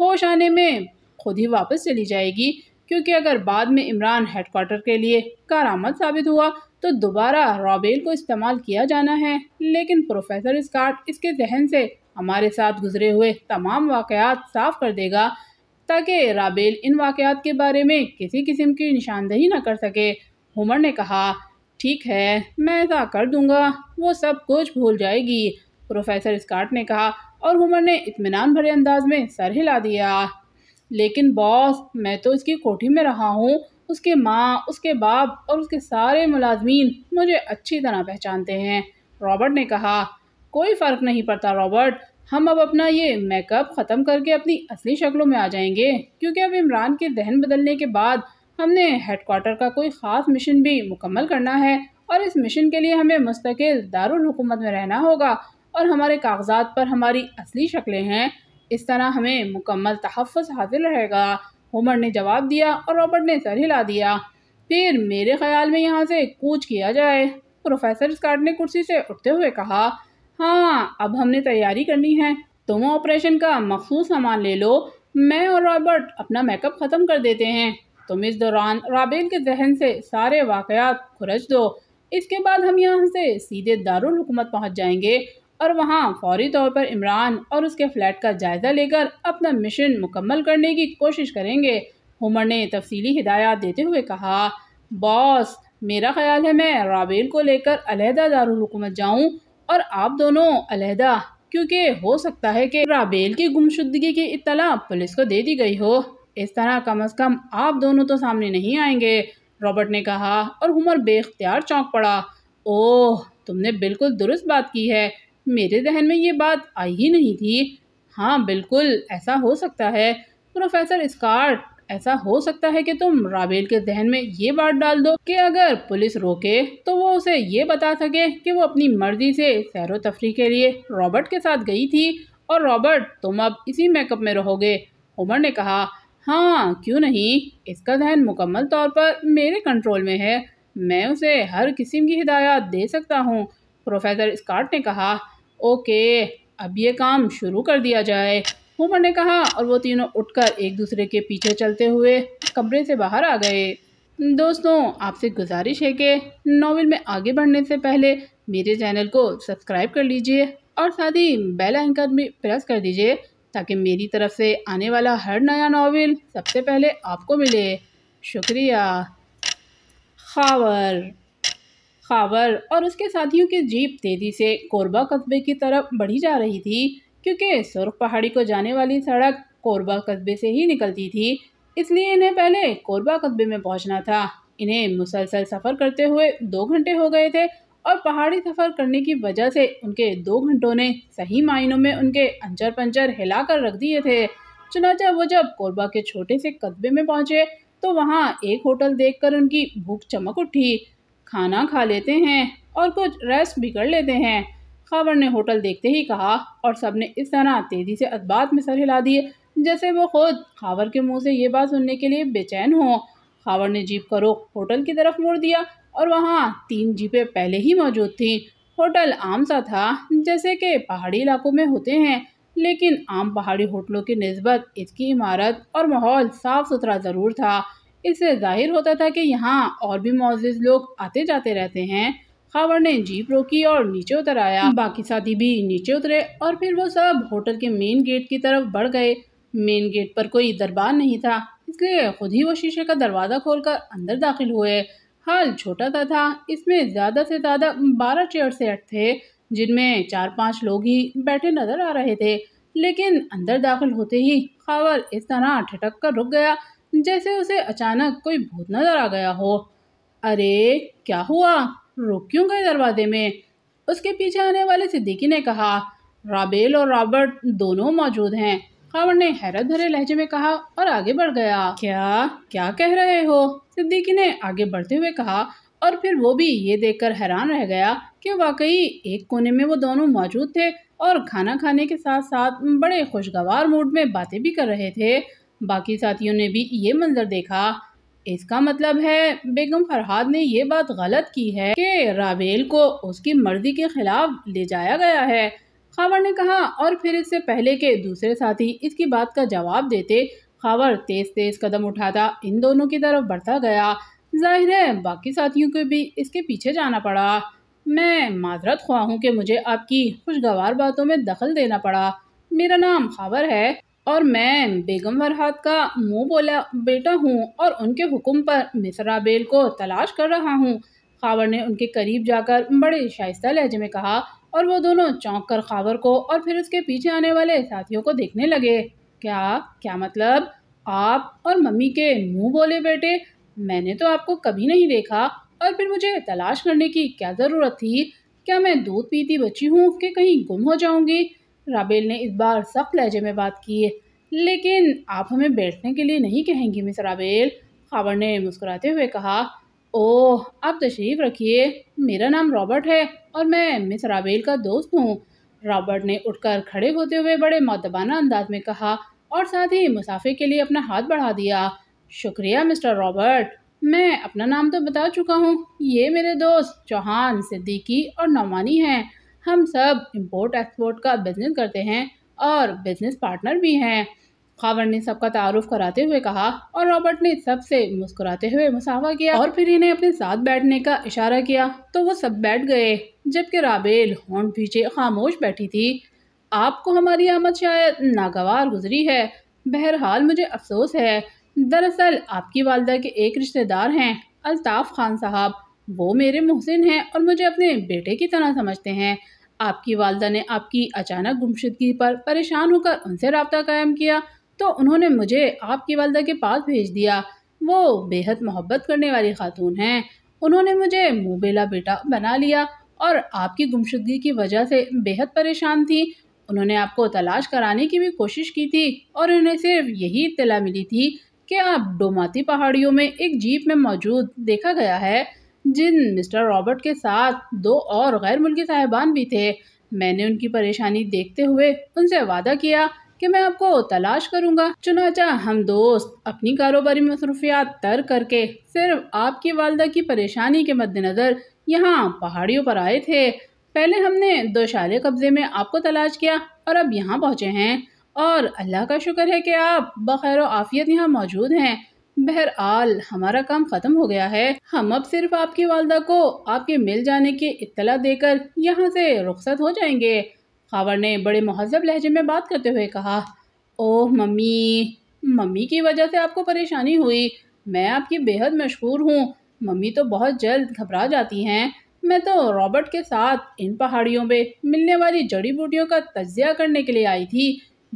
होश आने में खुद ही वापस चली जाएगी क्योंकि अगर बाद में इमरान हेडकोार्टर के लिए कारामद साबित हुआ तो दोबारा रॉबेल को इस्तेमाल किया जाना है लेकिन प्रोफेसर स्कॉट इसके जहन से हमारे साथ गुजरे हुए तमाम वाक़ात साफ कर देगा ताकि राबेल इन वाकयात के बारे में किसी किस्म की निशानदेही न कर सके हुमर ने कहा ठीक है मैं ऐसा कर दूंगा वो सब कुछ भूल जाएगी प्रोफेसर स्कॉट ने कहा और हुमर ने इतमान भरे अंदाज में सर हिला दिया लेकिन बॉस मैं तो इसकी कोठी में रहा हूँ उसके माँ उसके बाप और उसके सारे मुलाजमीन मुझे अच्छी तरह पहचानते हैं रॉबर्ट ने कहा कोई फ़र्क नहीं पड़ता रॉबर्ट हम अब अपना ये मेकअप ख़त्म करके अपनी असली शक्लों में आ जाएंगे क्योंकि अब इमरान के दहन बदलने के बाद हमने हेडक्वार्टर का कोई ख़ास मिशन भी मुकम्मल करना है और इस मिशन के लिए हमें मुस्तकिल दारकूमत में रहना होगा और हमारे कागजात पर हमारी असली शक्लें हैं इस तरह हमें मुकम्मल तहफ़ हासिल रहेगा होमर ने जवाब दिया और रॉबर्ट ने सर हिला दिया फिर मेरे ख्याल में यहाँ से कूच किया जाए प्रोफेसर स्कार्ट ने कुर्सी से उठते हुए कहा हाँ अब हमने तैयारी करनी है तुम ऑपरेशन का मखसूस सामान ले लो मैं और रॉबर्ट अपना मेकअप ख़त्म कर देते हैं तुम तो इस दौरान राबेल के जहन से सारे वाकयात खुरज दो इसके बाद हम यहाँ से सीधे दारुल हुकूमत पहुँच जाएंगे और वहाँ फौरी तौर पर इमरान और उसके फ्लैट का जायज़ा लेकर अपना मिशन मुकम्मल करने की कोशिश करेंगे हुमर ने तफसीली हिदायत देते हुए कहा बॉस मेरा ख्याल है मैं राबेल को लेकर अलहदा दारकूमत जाऊँ और आप दोनों अलहदा क्योंकि हो सकता है कि राबेल की गुमशुदगी की इतला पुलिस को दे दी गई हो इस तरह कम अज़ कम आप दोनों तो सामने नहीं आएंगे रॉबर्ट ने कहा और हुमर बेख्तियार चौंक पड़ा ओह तुमने बिल्कुल दुरुस्त बात की है मेरे जहन में ये बात आई ही नहीं थी हाँ बिल्कुल ऐसा हो सकता है प्रोफेसर स्कार्ट ऐसा हो सकता है कि तुम राबेल के जहन में ये बात डाल दो कि अगर पुलिस रोके तो वो उसे ये बता सके कि वो अपनी मर्जी से सैर तफरी के लिए रॉबर्ट के साथ गई थी और रॉबर्ट तुम अब इसी मेकअप में रहोगे उमर ने कहा हाँ क्यों नहीं इसका जहन मुकम्मल तौर पर मेरे कंट्रोल में है मैं उसे हर किस्म की हिदायत दे सकता हूँ प्रोफेसर स्कॉट ने कहा ओके अब ये काम शुरू कर दिया जाए हुमर ने कहा और वो तीनों उठकर एक दूसरे के पीछे चलते हुए कमरे से बाहर आ गए दोस्तों आपसे गुजारिश है कि नावल में आगे बढ़ने से पहले मेरे चैनल को सब्सक्राइब कर लीजिए और साथ ही बेल आइकन भी प्रेस कर दीजिए ताकि मेरी तरफ़ से आने वाला हर नया नावल सबसे पहले आपको मिले शुक्रिया खावर खावर और उसके साथियों की जीप तेज़ी से कोरबा कस्बे की तरफ बढ़ी जा रही थी क्योंकि सुर्ख पहाड़ी को जाने वाली सड़क कोरबा कस्बे से ही निकलती थी इसलिए इन्हें पहले कोरबा कस्बे में पहुंचना था इन्हें मुसलसल सफ़र करते हुए दो घंटे हो गए थे और पहाड़ी सफ़र करने की वजह से उनके दो घंटों ने सही मायनों में उनके अंचर पंचर हिला कर रख दिए थे चुनाचा वो जब कोरबा के छोटे से कस्बे में पहुंचे तो वहाँ एक होटल देखकर उनकी भूख चमक उठी खाना खा लेते हैं और कुछ रेस्ट भी कर लेते हैं खबर ने होटल देखते ही कहा और सब ने इस तरह तेज़ी से अदबात में सर हिला दिए जैसे वो खुद खावर के मुंह से ये बात सुनने के लिए बेचैन हो खावर ने जीप का रुख होटल की तरफ मोड़ दिया और वहाँ तीन जीपें पहले ही मौजूद थीं होटल आम सा था जैसे कि पहाड़ी इलाकों में होते हैं लेकिन आम पहाड़ी होटलों की नस्बत इसकी इमारत और माहौल साफ़ सुथरा ज़रूर था इससे जाहिर होता था कि यहाँ और भी मोजिज़ लोग आते जाते रहते हैं खावर ने जीप रोकी और नीचे उतर आया बाकी साथी भी नीचे उतरे और फिर वो सब होटल के मेन गेट की तरफ बढ़ गए मेन गेट पर कोई दरबार नहीं था इसलिए खुद ही वो शीशे का दरवाज़ा खोलकर अंदर दाखिल हुए हॉल छोटा सा था इसमें ज़्यादा से ज़्यादा बारह चेयर सेट थे जिनमें चार पांच लोग ही बैठे नजर आ रहे थे लेकिन अंदर दाखिल होते ही खावर इस तरह ठटक कर रुक गया जैसे उसे अचानक कोई भूत नजर आ गया हो अरे क्या हुआ रुक क्यों गए दरवाजे में उसके पीछे आने वाले सिद्दीकी ने कहा राबेल और रॉबर्ट दोनों मौजूद हैं रावण ने हैरत भरे लहजे में कहा और आगे बढ़ गया क्या क्या कह रहे हो सिद्दीकी ने आगे बढ़ते हुए कहा और फिर वो भी ये देखकर हैरान रह गया कि वाकई एक कोने में वो दोनों मौजूद थे और खाना खाने के साथ साथ बड़े खुशगवार मूड में बातें भी कर रहे थे बाकी साथियों ने भी ये मंजर देखा इसका मतलब है बेगम फरहाद ने ये बात गलत की है कि रावेल को उसकी मर्जी के खिलाफ ले जाया गया है खावर ने कहा और फिर इससे पहले के दूसरे साथी इसकी बात का जवाब देते खावर तेज तेज कदम उठाता इन दोनों की तरफ बढ़ता गया जाहिर है बाकी साथियों को भी इसके पीछे जाना पड़ा मैं माजरत ख्वाह हूँ कि मुझे आपकी खुशगवार बातों में दखल देना पड़ा मेरा नाम खावर है और मैं बेगम फरहाद का मुंह बोला बेटा हूँ और उनके हुक्म पर मिसरा बेल को तलाश कर रहा हूँ खावर ने उनके करीब जाकर बड़े शाइस्ता लहजे में कहा और वो दोनों चौंक कर खावर को और फिर उसके पीछे आने वाले साथियों को देखने लगे क्या क्या मतलब आप और मम्मी के मुंह बोले बेटे मैंने तो आपको कभी नहीं देखा और फिर मुझे तलाश करने की क्या ज़रूरत थी क्या मैं दूध पीती बची हूँ कि कहीं गुम हो जाऊँगी राबेल ने इस बार सख्त लहजे में बात की लेकिन आप हमें बैठने के लिए नहीं कहेंगी मिस राबेल खावर ने मुस्कुराते हुए कहा ओह आप तशरीफ़ रखिए मेरा नाम रॉबर्ट है और मैं मिस राबेल का दोस्त हूँ रॉबर्ट ने उठकर खड़े होते हुए बड़े मतबाना अंदाज में कहा और साथ ही मुसाफिर के लिए अपना हाथ बढ़ा दिया शुक्रिया मिस्टर रॉबर्ट मैं अपना नाम तो बता चुका हूँ ये मेरे दोस्त चौहान सिद्दीकी और नौमानी हैं हम सब इम्पोर्ट एक्सपोर्ट का बिज़नेस करते हैं और बिज़नेस पार्टनर भी हैं खावर ने सबका तारुफ कराते हुए कहा और रॉबर्ट ने सबसे मुस्कुराते हुए मुसाफा किया और फिर इन्हें अपने साथ बैठने का इशारा किया तो वो सब बैठ गए जबकि राबेल हॉन्ट पीछे खामोश बैठी थी आपको हमारी आमद शायद नागवार गुजरी है बहरहाल मुझे अफसोस है दरअसल आपकी वालदा के एक रिश्तेदार हैं अलताफ़ खान साहब वो मेरे मोहसिन हैं और मुझे अपने बेटे की तरह समझते हैं आपकी वालदा ने आपकी अचानक गुमशदगी पर परेशान होकर उनसे रबता कायम किया तो उन्होंने मुझे आपकी वालदा के पास भेज दिया वो बेहद मोहब्बत करने वाली खातून हैं उन्होंने मुझे मुँह बेला बेटा बना लिया और आपकी गुमशुदगी की वजह से बेहद परेशान थी उन्होंने आपको तलाश कराने की भी कोशिश की थी और उन्हें सिर्फ यही इतला मिली थी कि आप डोमाती पहाड़ियों में एक जीप में मौजूद देखा गया है जिन मिस्टर रॉबर्ट के साथ दो और गैर मुल्की साहिबान भी थे मैंने उनकी परेशानी देखते हुए उनसे वादा किया कि मैं आपको तलाश करूंगा चुनाचा हम दोस्त अपनी कारोबारी मसरूफियात तर करके सिर्फ आपकी वालदा की परेशानी के मद्देनज़र यहाँ पहाड़ियों पर आए थे पहले हमने दो शाले कब्ज़े में आपको तलाश किया और अब यहाँ पहुँचे हैं और अल्लाह का शुक्र है कि आप बखैर आफियत यहाँ मौजूद हैं बहरहाल हमारा काम ख़त्म हो गया है हम अब सिर्फ आपकी वालदा को आपके मिल जाने की इतला देकर यहाँ से रुखसत हो जाएंगे खावर ने बड़े महजब लहजे में बात करते हुए कहा ओह मम्मी मम्मी की वजह से आपको परेशानी हुई मैं आपकी बेहद मशहूर हूँ मम्मी तो बहुत जल्द घबरा जाती हैं मैं तो रॉबर्ट के साथ इन पहाड़ियों पे मिलने वाली जड़ी बूटियों का तजिया करने के लिए आई थी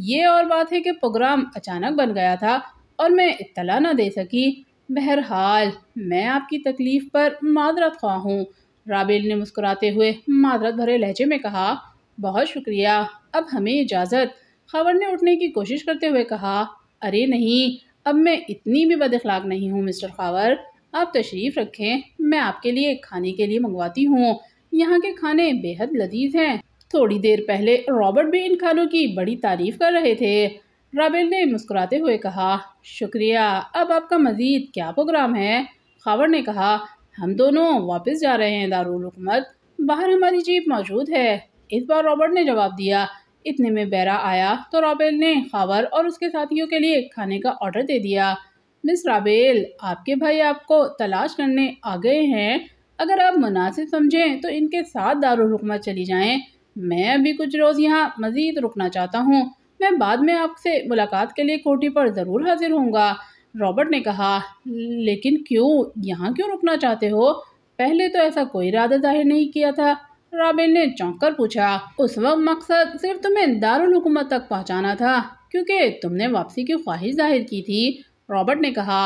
ये और बात है कि प्रोग्राम अचानक बन गया था और मैं इतला ना दे सकी बहरहाल मैं आपकी तकलीफ़ पर मादरत ख्वा हूँ राबेल ने मुस्कुराते हुए मादरत भरे लहजे में कहा बहुत शुक्रिया अब हमें इजाज़त खबर ने उठने की कोशिश करते हुए कहा अरे नहीं अब मैं इतनी भी बदखलाक नहीं हूँ मिस्टर खावर आप तशरीफ़ रखें मैं आपके लिए खाने के लिए मंगवाती हूँ यहाँ के खाने बेहद लदीज हैं थोड़ी देर पहले रॉबर्ट भी इन खानों की बड़ी तारीफ़ कर रहे थे राबेल ने मुस्कुराते हुए कहा शुक्रिया अब आपका मज़ीद क्या प्रोग्राम है खावर ने कहा हम दोनों वापस जा रहे हैं दारुलकूमत बाहर हमारी जीप मौजूद है इस बार रॉबर्ट ने जवाब दिया इतने में बैरा आया तो रॉबेल ने खावर और उसके साथियों के लिए खाने का ऑर्डर दे दिया मिस राबेल आपके भाई आपको तलाश करने आ गए हैं अगर आप मुनासिब समझें तो इनके साथ दारुलकमा चली जाएं मैं अभी कुछ रोज़ यहाँ मज़ीद रुकना चाहता हूँ मैं बाद में आपसे मुलाकात के लिए कोठी पर ज़रूर हाजिर होंगे रॉबर्ट ने कहा लेकिन क्यों यहाँ क्यों रुकना चाहते हो पहले तो ऐसा कोई इरादा जाहिर नहीं किया था राबिल ने चौंक कर पूछा उस वक्त मकसद सिर्फ तुम्हें दारुल हुकूमत तक पहुंचाना था क्योंकि तुमने वापसी की ख्वाहिश जाहिर की थी रॉबर्ट ने कहा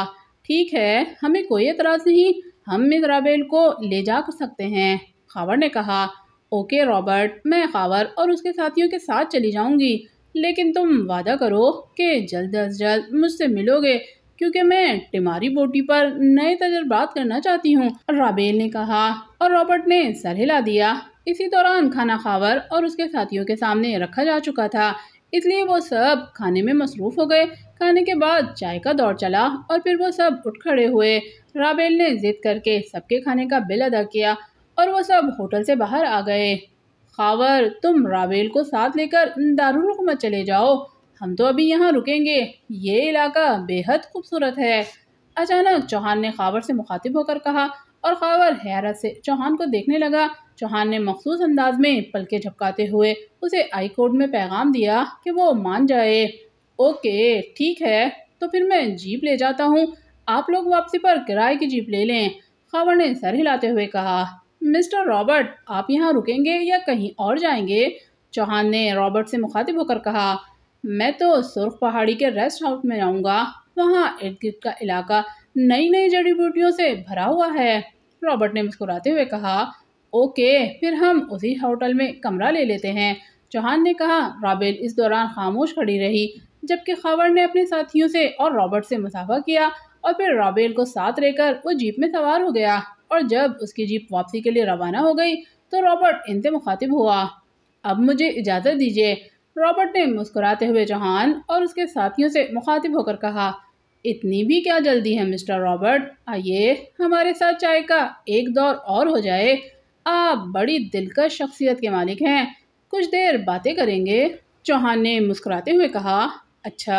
ठीक है हमें कोई एतराज़ नहीं हम मिस राबेल को ले जा कर सकते हैं खावर ने कहा ओके रॉबर्ट मैं खावर और उसके साथियों के साथ चली जाऊंगी लेकिन तुम वादा करो कि जल्द अज जल्द मुझसे मिलोगे क्योंकि मैं टिमारी बोटी पर नए तजर्बात करना चाहती हूँ राबेल ने कहा और रॉबर्ट ने सर हिला दिया इसी दौरान खाना खावर और उसके साथियों के सामने रखा जा चुका था इसलिए वो सब खाने में मसरूफ़ हो गए खाने के बाद चाय का दौर चला और फिर वो सब उठ खड़े हुए राबेल ने जिद करके सबके खाने का बिल अदा किया और वो सब होटल से बाहर आ गए खावर तुम राबेल को साथ लेकर दारुलहुकूमत चले जाओ हम तो अभी यहाँ रुकेंगे ये इलाका बेहद खूबसूरत है अचानक चौहान ने खावर से मुखातिब होकर कहा और खबर हैरत से चौहान को देखने लगा चौहान ने मखसूस अंदाज में पलके झपकाते हुए उसे आई कोर्ट में पैगाम दिया कि वो मान जाए ओके ठीक है तो फिर मैं जीप ले जाता हूँ आप लोग वापसी पर किराए की जीप ले लें खबर ने सर हिलाते हुए कहा मिस्टर रॉबर्ट आप यहाँ रुकेंगे या कहीं और जाएंगे चौहान ने रॉबर्ट से मुखातिब होकर कहा मैं तो सुर्ख पहाड़ी के रेस्ट हाउस में जाऊँगा वहाँ इर्द गिर्द का इलाका नई नई जड़ी बूटियों से भरा हुआ है रॉबर्ट ने मुस्कुराते हुए कहा ओके फिर हम उसी होटल में कमरा ले लेते हैं चौहान ने कहा राबेल इस दौरान खामोश खड़ी रही जबकि खावर ने अपने साथियों से और रॉबर्ट से मुसाफा किया और फिर राबेल को साथ लेकर वो जीप में सवार हो गया और जब उसकी जीप वापसी के लिए रवाना हो गई तो रॉबर्ट इनसे मुखातिब हुआ अब मुझे इजाज़त दीजिए रॉबर्ट ने मुस्कुराते हुए चौहान और उसके साथियों से मुखातिब होकर कहा इतनी भी क्या जल्दी है मिस्टर रॉबर्ट आइए हमारे साथ चाय का एक दौर और हो जाए आप बड़ी दिलकश शख्सियत के मालिक हैं कुछ देर बातें करेंगे चौहान ने मुस्कुराते हुए कहा अच्छा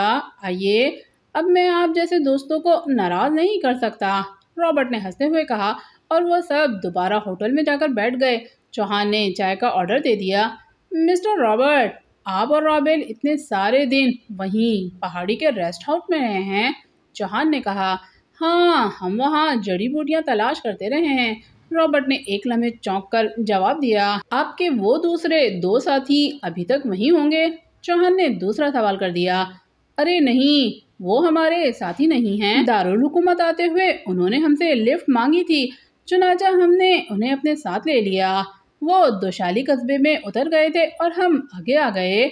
आइए अब मैं आप जैसे दोस्तों को नाराज़ नहीं कर सकता रॉबर्ट ने हंसते हुए कहा और वह सब दोबारा होटल में जाकर बैठ गए चौहान ने चाय का ऑर्डर दे दिया मिस्टर रॉबर्ट आप और रॉबेल इतने सारे दिन वहीं पहाड़ी के रेस्ट हाउस में रहे हैं चौहान ने कहा हाँ हम वहाँ जड़ी बूटियाँ तलाश करते रहे हैं रॉबर्ट ने एक लम्हे चौंक कर जवाब दिया आपके वो दूसरे दो साथी अभी तक वहीं होंगे चौहान ने दूसरा सवाल कर दिया अरे नहीं वो हमारे साथी नहीं हैं दारुल हुकूमत आते हुए उन्होंने हमसे लिफ्ट मांगी थी चुनाचा हमने उन्हें अपने साथ ले लिया वो दोशाली कस्बे में उतर गए थे और हम आगे आ गए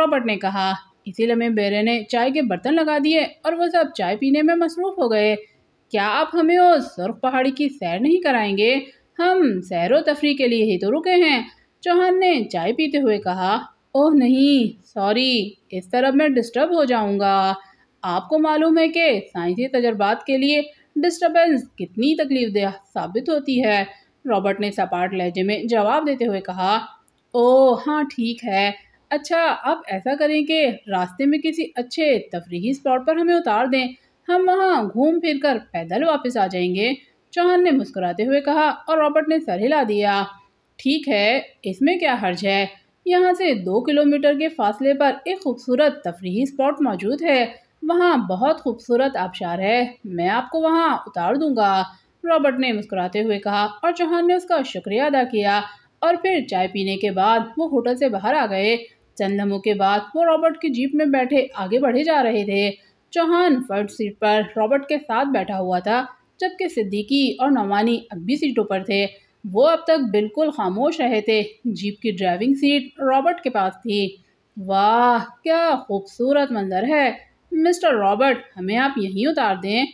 रॉबर्ट ने कहा इसी लम्हे बेरे ने चाय के बर्तन लगा दिए और वह सब चाय पीने में मसरूफ हो गए क्या आप हमें उस सुर्ख पहाड़ी की सैर नहीं कराएंगे हम सैर तफरी के लिए ही तो रुके हैं चौहान ने चाय पीते हुए कहा ओह नहीं सॉरी इस तरफ मैं डिस्टर्ब हो जाऊंगा आपको मालूम है कि साइंसी तजर्बात के लिए डिस्टर्बेंस कितनी तकलीफ दे साबित होती है रॉबर्ट ने सपाट लहजे में जवाब देते हुए कहा ओह हाँ ठीक है अच्छा आप ऐसा करें कि रास्ते में किसी अच्छे तफरीही स्पॉट पर हमें उतार दें हम वहाँ घूम फिर कर पैदल वापस आ जाएंगे चौहान ने मुस्कुराते हुए कहा और रॉबर्ट ने सर हिला दिया ठीक है इसमें क्या हर्ज है यहाँ से दो किलोमीटर के फासले पर एक खूबसूरत तफरी स्पॉट मौजूद है वहाँ बहुत खूबसूरत आबशार है मैं आपको वहाँ उतार दूंगा रॉबर्ट ने मुस्कुराते हुए कहा और चौहान ने उसका शुक्रिया अदा किया और फिर चाय पीने के बाद वो होटल से बाहर आ गए चंद लम्हों के बाद वो रॉबर्ट की जीप में बैठे आगे बढ़े जा रहे थे चौहान फर्स्ट सीट पर रॉबर्ट के साथ बैठा हुआ था जबकि सिद्दीकी और नवानी भी सीटों पर थे वो अब तक बिल्कुल खामोश रहे थे जीप की ड्राइविंग सीट रॉबर्ट के पास थी वाह क्या खूबसूरत मंजर है मिस्टर रॉबर्ट हमें आप यहीं उतार दें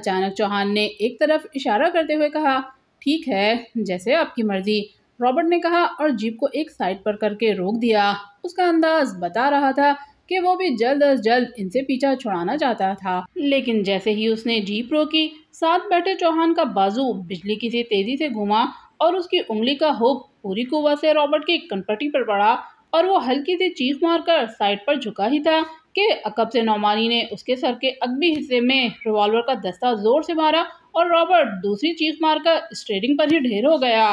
अचानक चौहान ने एक तरफ इशारा करते हुए कहा ठीक है जैसे आपकी मर्ज़ी रॉबर्ट ने कहा और जीप को एक साइड पर करके रोक दिया उसका अंदाज बता रहा था कि वो भी जल्द अज जल्द इनसे पीछा छुड़ाना चाहता था लेकिन जैसे ही उसने जीप रोकी साथ बैठे चौहान का बाजू बिजली की सी तेजी से घुमा और उसकी उंगली का हुक पूरी कुवा से रॉबर्ट की कनपटी पर पड़ा और वो हल्की सी चीख मारकर साइड पर झुका ही था कि अकब से नौमानी ने उसके सर के अगली हिस्से में रिवॉल्वर का दस्ता जोर से मारा और रॉबर्ट दूसरी चीख मारकर स्ट्रेडिंग पर ही ढेर हो गया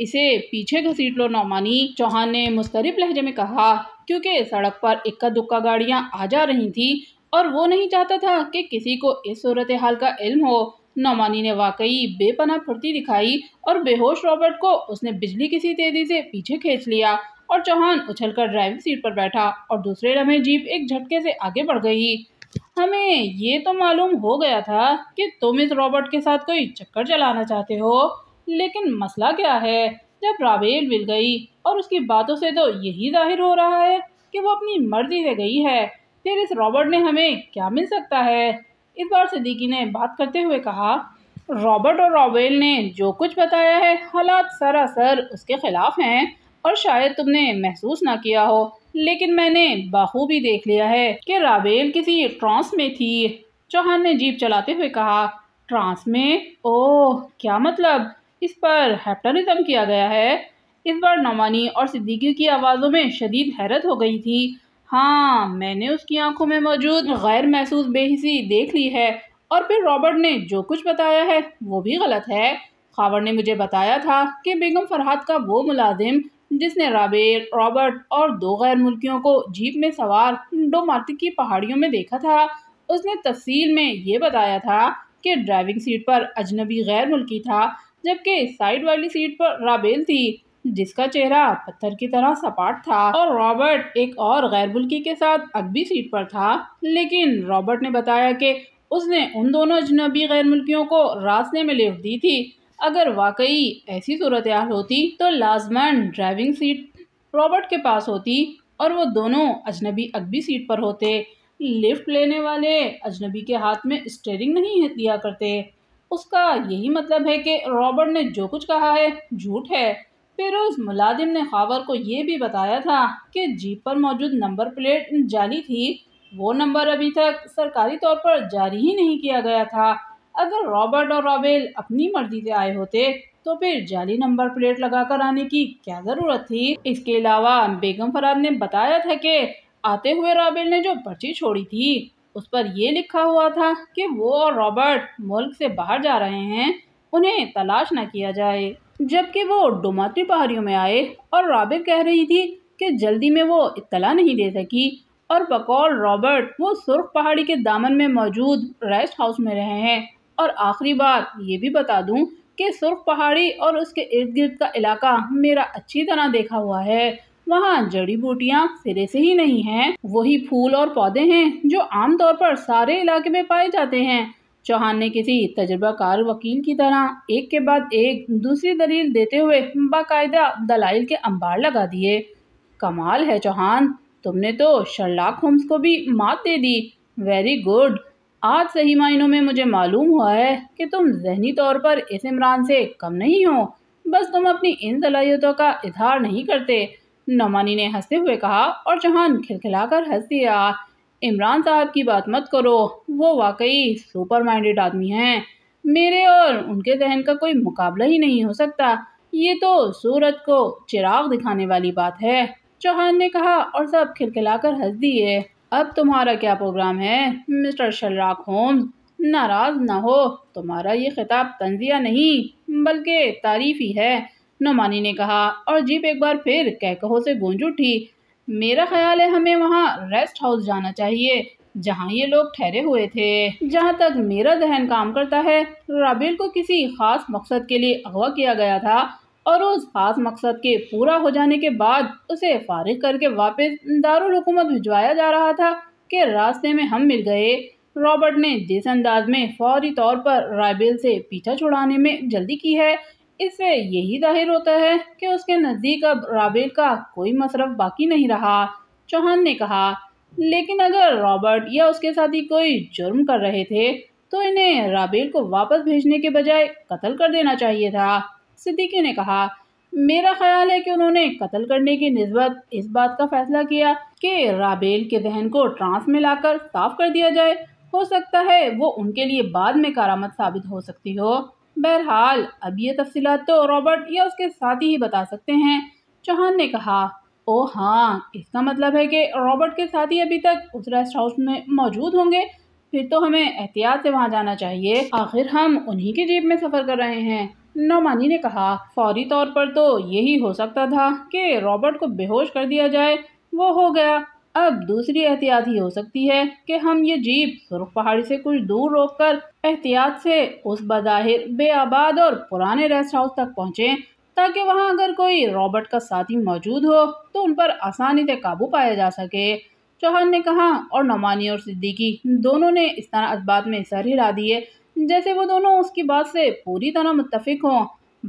इसे पीछे घसीट तो लो नौमानी चौहान ने मुस्तरब लहजे में कहा क्योंकि सड़क पर इक्का दुक्का गाड़ियां आ जा रही थी और वो नहीं चाहता था कि किसी को इस सूरत हाल का इल्म हो नौमानी ने वाकई बेपना फुर्ती दिखाई और बेहोश रॉबर्ट को उसने बिजली किसी तेजी से पीछे खींच लिया और चौहान उछलकर ड्राइविंग सीट पर बैठा और दूसरे लम्हे जीप एक झटके से आगे बढ़ गई हमें ये तो मालूम हो गया था कि तुम इस रॉबर्ट के साथ कोई चक्कर चलाना चाहते हो लेकिन मसला क्या है जब रावेल मिल गई और उसकी बातों से तो यही जाहिर हो रहा है कि वो अपनी मर्जी से गई है फिर इस रॉबर्ट ने हमें क्या मिल सकता है इस बार सदीकी ने बात करते हुए कहा रॉबर्ट और रॉबेल ने जो कुछ बताया है हालात सरासर उसके ख़िलाफ़ हैं और शायद तुमने महसूस ना किया हो लेकिन मैंने बाखूबी देख लिया है कि राबेल किसी ट्रांस में थी चौहान ने जीप चलाते हुए कहा ट्रांस में ओह क्या मतलब इस पर हैप्टनिज़म किया गया है इस बार नौमानी और सिद्दीकी की आवाज़ों में शदीद हैरत हो गई थी हाँ मैंने उसकी आंखों में मौजूद गैर महसूस बेहिसी देख ली है और फिर रॉबर्ट ने जो कुछ बताया है वो भी गलत है खावर ने मुझे बताया था कि बेगम फरहाद का वो मुलाजिम जिसने राबेर रॉबर्ट और दो गैर मुल्कियों को जीप में सवार डो मार्तिक की पहाड़ियों में देखा था उसने तफसील में ये बताया था कि ड्राइविंग सीट पर अजनबी गैर मुल्की था जबकि साइड वाली सीट पर राबेल थी जिसका चेहरा पत्थर की तरह सपाट था और रॉबर्ट एक और गैर मुल्की के साथ अगली सीट पर था लेकिन रॉबर्ट ने बताया कि उसने उन दोनों अजनबी गैर मुल्कियों को रास्ते में लिफ्ट दी थी अगर वाकई ऐसी सूरत हाल होती तो लाजमन ड्राइविंग सीट रॉबर्ट के पास होती और वो दोनों अजनबी अगली सीट पर होते लिफ्ट लेने वाले अजनबी के हाथ में स्टेयरिंग नहीं दिया करते उसका यही मतलब है कि रॉबर्ट ने जो कुछ कहा है झूठ है फिरोज मुलाजिम ने खावर को यह भी बताया था कि जीप पर मौजूद नंबर प्लेट जाली थी वो नंबर अभी तक सरकारी तौर पर जारी ही नहीं किया गया था अगर रॉबर्ट और रॉबेल अपनी मर्जी से आए होते तो फिर जाली नंबर प्लेट लगाकर आने की क्या ज़रूरत थी इसके अलावा बेगम फराद ने बताया था कि आते हुए रॉबेल ने जो पर्ची छोड़ी थी उस पर यह लिखा हुआ था कि वो और रॉबर्ट मुल्क से बाहर जा रहे हैं उन्हें तलाश न किया जाए जबकि वो डोमात्री पहाड़ियों में आए और राबे कह रही थी कि जल्दी में वो इतला नहीं दे सकी और बकौल रॉबर्ट वो सुर्ख पहाड़ी के दामन में मौजूद रेस्ट हाउस में रहे हैं और आखिरी बात ये भी बता दूं कि सुर्ख पहाड़ी और उसके इर्द गिर्द का इलाका मेरा अच्छी तरह देखा हुआ है वहाँ जड़ी बूटियाँ सिरे से ही नहीं हैं वही फूल और पौधे हैं जो आमतौर पर सारे इलाके में पाए जाते हैं चौहान ने किसी तजर्बाकार वकील की तरह एक के बाद एक दूसरी दलील देते हुए बाकायदा दलाइल के अंबार लगा दिए कमाल है चौहान तुमने तो शर्लाक होम्स को भी मात दे दी वेरी गुड आज सही मायनों में मुझे मालूम हुआ है कि तुम जहनी तौर पर इस इमरान से कम नहीं हो बस तुम अपनी इन सलाहियतों का इजहार नहीं करते नमानी ने हंसते हुए कहा और जहान खिलखिलाकर हंस दिया इमरान साहब की बात मत करो वो वाकई सुपर माइंडेड आदमी हैं मेरे और उनके जहन का कोई मुकाबला ही नहीं हो सकता ये तो सूरज को चिराग दिखाने वाली बात है चौहान ने कहा और सब खिलखिलाकर हंस दिए अब तुम्हारा क्या प्रोग्राम है मिस्टर शर्राक होम्स नाराज ना हो तुम्हारा ये खिताब तंजिया नहीं बल्कि तारीफ ही है नोमानी ने कहा और जीप एक बार फिर कहकहों से गूंज उठी मेरा ख्याल है हमें वहाँ रेस्ट हाउस जाना चाहिए जहाँ ये लोग ठहरे हुए थे जहाँ तक मेरा जहन काम करता है राबेल को किसी खास मकसद के लिए अगवा किया गया था और उस खास मकसद के पूरा हो जाने के बाद उसे फारिग करके वापस दारकूमत भिजवाया जा रहा था कि रास्ते में हम मिल गए रॉबर्ट ने जिस अंदाज में फौरी तौर पर राबेल से पीछा छुड़ाने में जल्दी की है इससे यही जाहिर होता है कि उसके नज़दीक अब रॉबर्ट का कोई मसरफ बाकी नहीं रहा चौहान ने कहा लेकिन अगर रॉबर्ट या उसके साथी कोई जुर्म कर रहे थे तो इन्हें राबेल को वापस भेजने के बजाय कत्ल कर देना चाहिए था सिद्दीकी ने कहा मेरा ख्याल है कि उन्होंने कत्ल करने की नस्बत इस बात का फैसला किया कि राबेल के जहन को ट्रांस में लाकर साफ कर दिया जाए हो सकता है वो उनके लिए बाद में कारामत साबित हो सकती हो बहरहाल अब ये तफसीत तो रॉबर्ट या उसके साथी ही बता सकते हैं चौहान ने कहा ओ हाँ इसका मतलब है कि रॉबर्ट के साथी अभी तक उस रेस्ट हाउस में मौजूद होंगे फिर तो हमें एहतियात से वहाँ जाना चाहिए आखिर हम उन्हीं की जेब में सफ़र कर रहे हैं नौमानी ने कहा फौरी तौर पर तो यही हो सकता था कि रॉबर्ट को बेहोश कर दिया जाए वो हो गया अब दूसरी एहतियात ही हो सकती है कि हम ये जीप सुर्ख पहाड़ी से कुछ दूर रोक कर एहतियात से उस बज़ाहिर बेआबाद और पुराने रेस्ट हाउस तक पहुँचे ताकि वहाँ अगर कोई रॉबर्ट का साथी मौजूद हो तो उन पर आसानी से काबू पाया जा सके चौहान ने कहा और नमानी और सिद्दीकी दोनों ने इस तरह अखबार में सर हिला दिए जैसे वो दोनों उसकी बात से पूरी तरह मुतफिक हों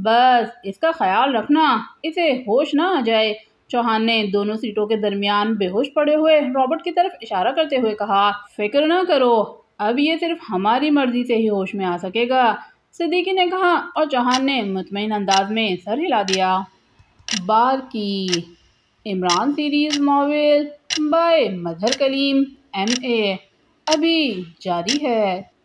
बस इसका ख्याल रखना इसे होश ना आ जाए चौहान ने दोनों सीटों के दरमियान बेहोश पड़े हुए रॉबर्ट की तरफ इशारा करते हुए कहा फिक्र न करो अब ये सिर्फ हमारी मर्जी से ही होश में आ सकेगा सिद्दीकी ने कहा और चौहान ने मुतमिन अंदाज में सर हिला दिया बार की Imran series novel by Mazhar Kalim M A अभी जारी है